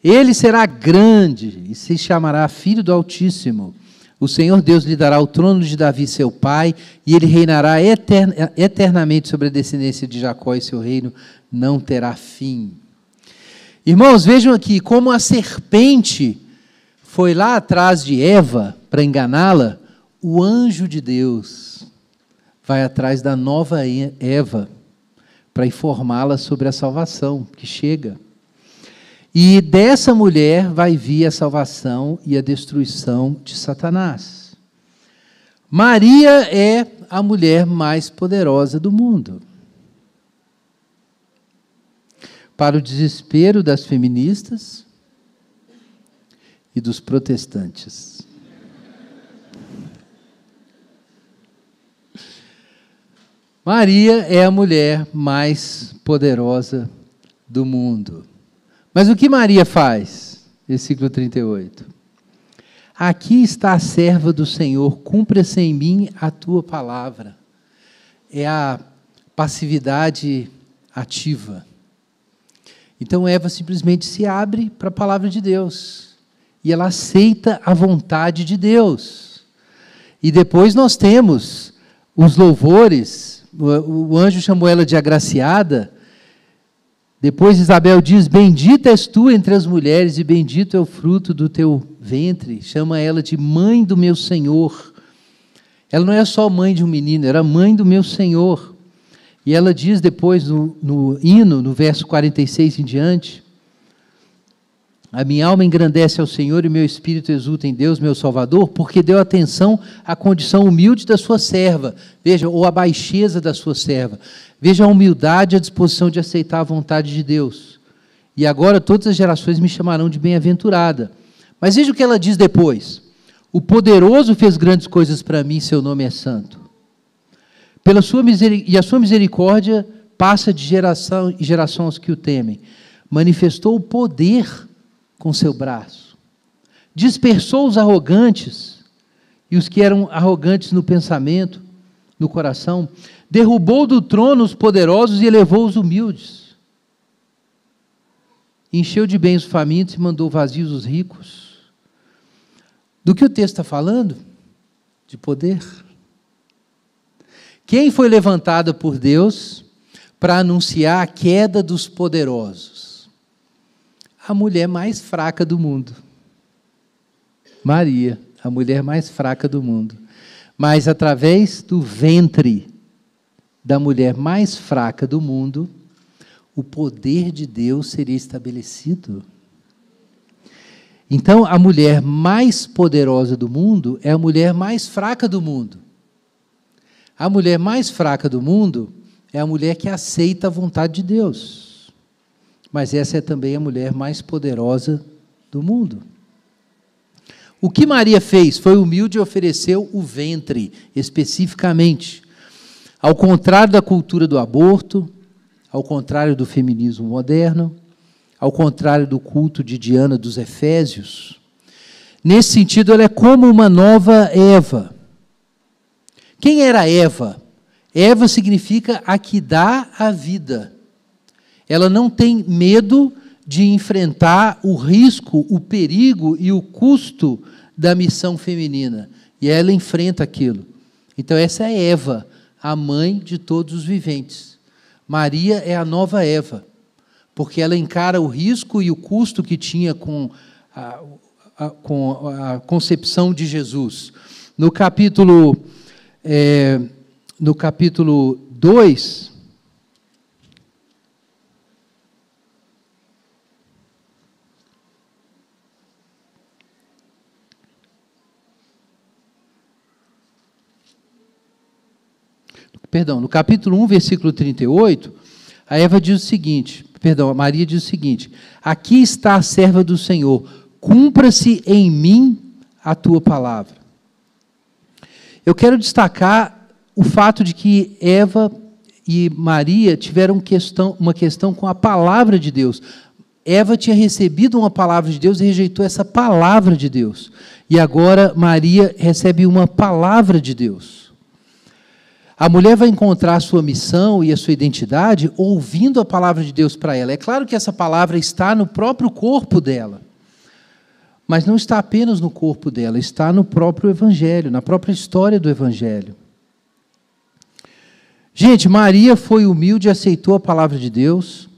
ele será grande e se chamará Filho do Altíssimo. O Senhor Deus lhe dará o trono de Davi, seu pai, e ele reinará eternamente sobre a descendência de Jacó, e seu reino não terá fim. Irmãos, vejam aqui como a serpente foi lá atrás de Eva para enganá-la o anjo de Deus vai atrás da nova Eva para informá-la sobre a salvação que chega. E dessa mulher vai vir a salvação e a destruição de Satanás. Maria é a mulher mais poderosa do mundo. Para o desespero das feministas e dos protestantes. Maria é a mulher mais poderosa do mundo. Mas o que Maria faz? Versículo 38. Aqui está a serva do Senhor, cumpra-se em mim a tua palavra. É a passividade ativa. Então Eva simplesmente se abre para a palavra de Deus e ela aceita a vontade de Deus. E depois nós temos os louvores o anjo chamou ela de agraciada. Depois Isabel diz: Bendita és tu entre as mulheres, e bendito é o fruto do teu ventre. Chama ela de mãe do meu Senhor. Ela não é só mãe de um menino, era mãe do meu Senhor. E ela diz depois no, no hino, no verso 46 em diante: a minha alma engrandece ao Senhor e meu espírito exulta em Deus, meu Salvador, porque deu atenção à condição humilde da sua serva. Veja, ou à baixeza da sua serva. Veja a humildade e a disposição de aceitar a vontade de Deus. E agora todas as gerações me chamarão de bem-aventurada. Mas veja o que ela diz depois. O poderoso fez grandes coisas para mim, seu nome é santo. Pela sua miseric... e a sua misericórdia passa de geração em geração aos que o temem. Manifestou o poder com seu braço. Dispersou os arrogantes e os que eram arrogantes no pensamento, no coração. Derrubou do trono os poderosos e elevou os humildes. Encheu de bens os famintos e mandou vazios os ricos. Do que o texto está falando? De poder. Quem foi levantado por Deus para anunciar a queda dos poderosos? a mulher mais fraca do mundo. Maria, a mulher mais fraca do mundo. Mas através do ventre da mulher mais fraca do mundo, o poder de Deus seria estabelecido. Então, a mulher mais poderosa do mundo é a mulher mais fraca do mundo. A mulher mais fraca do mundo é a mulher que aceita a vontade de Deus mas essa é também a mulher mais poderosa do mundo. O que Maria fez foi humilde e ofereceu o ventre, especificamente. Ao contrário da cultura do aborto, ao contrário do feminismo moderno, ao contrário do culto de Diana dos Efésios, nesse sentido ela é como uma nova Eva. Quem era Eva? Eva significa a que dá a vida. Ela não tem medo de enfrentar o risco, o perigo e o custo da missão feminina. E ela enfrenta aquilo. Então, essa é Eva, a mãe de todos os viventes. Maria é a nova Eva, porque ela encara o risco e o custo que tinha com a, a, com a concepção de Jesus. No capítulo, é, no capítulo 2 perdão, no capítulo 1, versículo 38, a Eva diz o seguinte, perdão, a Maria diz o seguinte: Aqui está a serva do Senhor, cumpra-se em mim a tua palavra. Eu quero destacar o fato de que Eva e Maria tiveram questão, uma questão com a palavra de Deus. Eva tinha recebido uma palavra de Deus e rejeitou essa palavra de Deus. E agora Maria recebe uma palavra de Deus. A mulher vai encontrar a sua missão e a sua identidade ouvindo a palavra de Deus para ela. É claro que essa palavra está no próprio corpo dela. Mas não está apenas no corpo dela, está no próprio Evangelho, na própria história do Evangelho. Gente, Maria foi humilde e aceitou a palavra de Deus.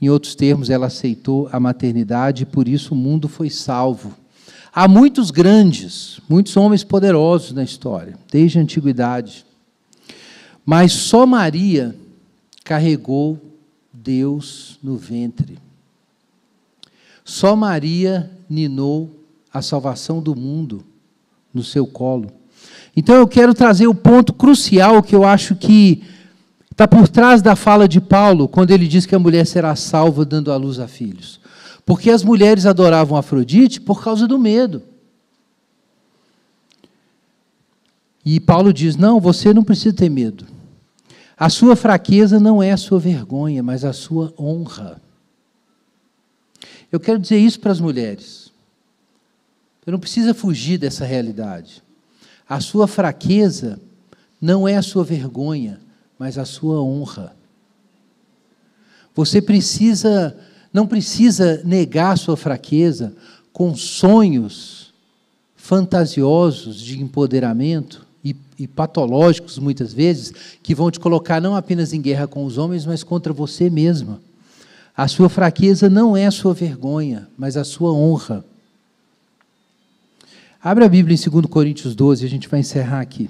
Em outros termos, ela aceitou a maternidade e por isso o mundo foi salvo. Há muitos grandes, muitos homens poderosos na história, desde a antiguidade. Mas só Maria carregou Deus no ventre. Só Maria ninou a salvação do mundo no seu colo. Então eu quero trazer o ponto crucial que eu acho que está por trás da fala de Paulo, quando ele diz que a mulher será salva dando à luz a filhos. Porque as mulheres adoravam Afrodite por causa do medo. E Paulo diz: não, você não precisa ter medo. A sua fraqueza não é a sua vergonha, mas a sua honra. Eu quero dizer isso para as mulheres. Você não precisa fugir dessa realidade. A sua fraqueza não é a sua vergonha, mas a sua honra. Você precisa, não precisa negar a sua fraqueza com sonhos fantasiosos de empoderamento e, e, patológicos, muitas vezes, que vão te colocar não apenas em guerra com os homens, mas contra você mesma. A sua fraqueza não é a sua vergonha, mas a sua honra. Abre a Bíblia em 2 Coríntios 12, a gente vai encerrar aqui.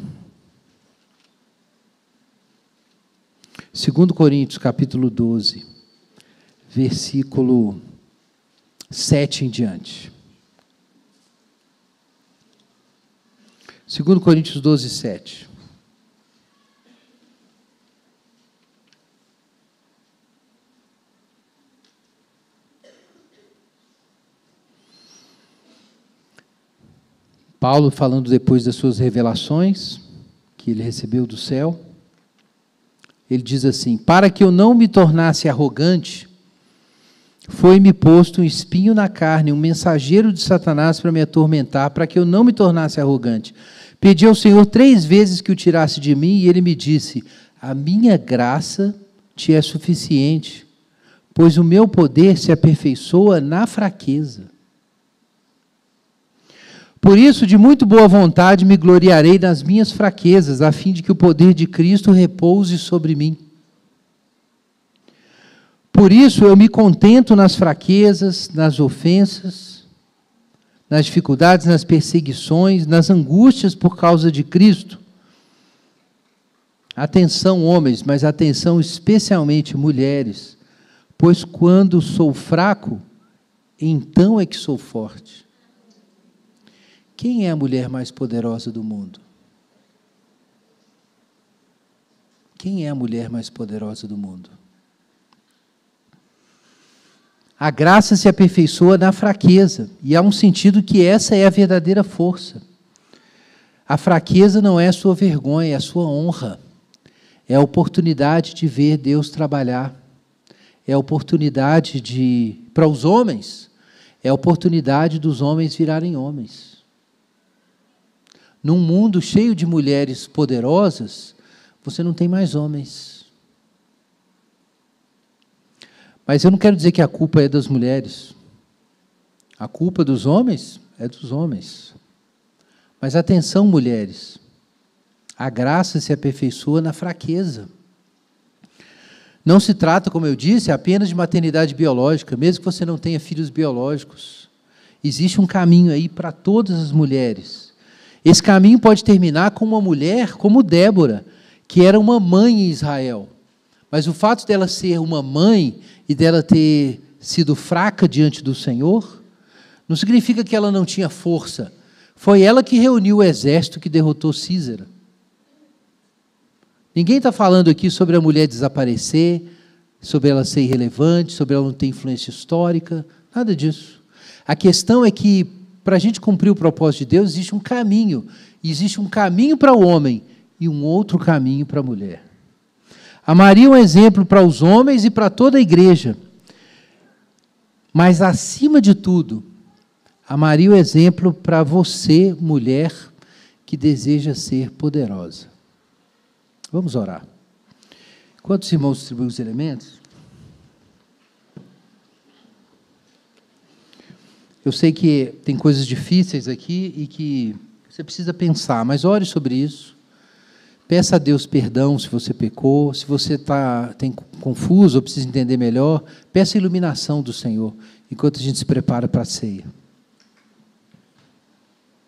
2 Coríntios, capítulo 12, versículo 7 em diante. 2 Coríntios 12, 7. Paulo falando depois das suas revelações que ele recebeu do céu, ele diz assim: Para que eu não me tornasse arrogante, foi-me posto um espinho na carne, um mensageiro de Satanás para me atormentar, para que eu não me tornasse arrogante. Pedi ao Senhor três vezes que o tirasse de mim, e ele me disse: A minha graça te é suficiente, pois o meu poder se aperfeiçoa na fraqueza. Por isso, de muito boa vontade, me gloriarei nas minhas fraquezas, a fim de que o poder de Cristo repouse sobre mim. Por isso eu me contento nas fraquezas, nas ofensas, nas dificuldades, nas perseguições, nas angústias por causa de Cristo. Atenção, homens, mas atenção especialmente mulheres, pois quando sou fraco, então é que sou forte. Quem é a mulher mais poderosa do mundo? Quem é a mulher mais poderosa do mundo? A graça se aperfeiçoa na fraqueza, e há um sentido que essa é a verdadeira força. A fraqueza não é a sua vergonha, é a sua honra. É a oportunidade de ver Deus trabalhar. É a oportunidade de, para os homens, é a oportunidade dos homens virarem homens. Num mundo cheio de mulheres poderosas, você não tem mais homens Mas eu não quero dizer que a culpa é das mulheres. A culpa dos homens é dos homens. Mas atenção, mulheres. A graça se aperfeiçoa na fraqueza. Não se trata, como eu disse, apenas de maternidade biológica, mesmo que você não tenha filhos biológicos. Existe um caminho aí para todas as mulheres. Esse caminho pode terminar com uma mulher como Débora, que era uma mãe em Israel. Mas o fato dela ser uma mãe e dela ter sido fraca diante do Senhor, não significa que ela não tinha força. Foi ela que reuniu o exército que derrotou Císera. Ninguém está falando aqui sobre a mulher desaparecer, sobre ela ser irrelevante, sobre ela não ter influência histórica, nada disso. A questão é que, para a gente cumprir o propósito de Deus, existe um caminho. Existe um caminho para o homem e um outro caminho para a mulher. A Maria é um exemplo para os homens e para toda a igreja. Mas, acima de tudo, a Maria é um exemplo para você, mulher, que deseja ser poderosa. Vamos orar. Quantos irmãos distribuem os elementos? Eu sei que tem coisas difíceis aqui e que você precisa pensar, mas ore sobre isso. Peça a Deus perdão se você pecou, se você está tem confuso ou precisa entender melhor. Peça a iluminação do Senhor enquanto a gente se prepara para a ceia.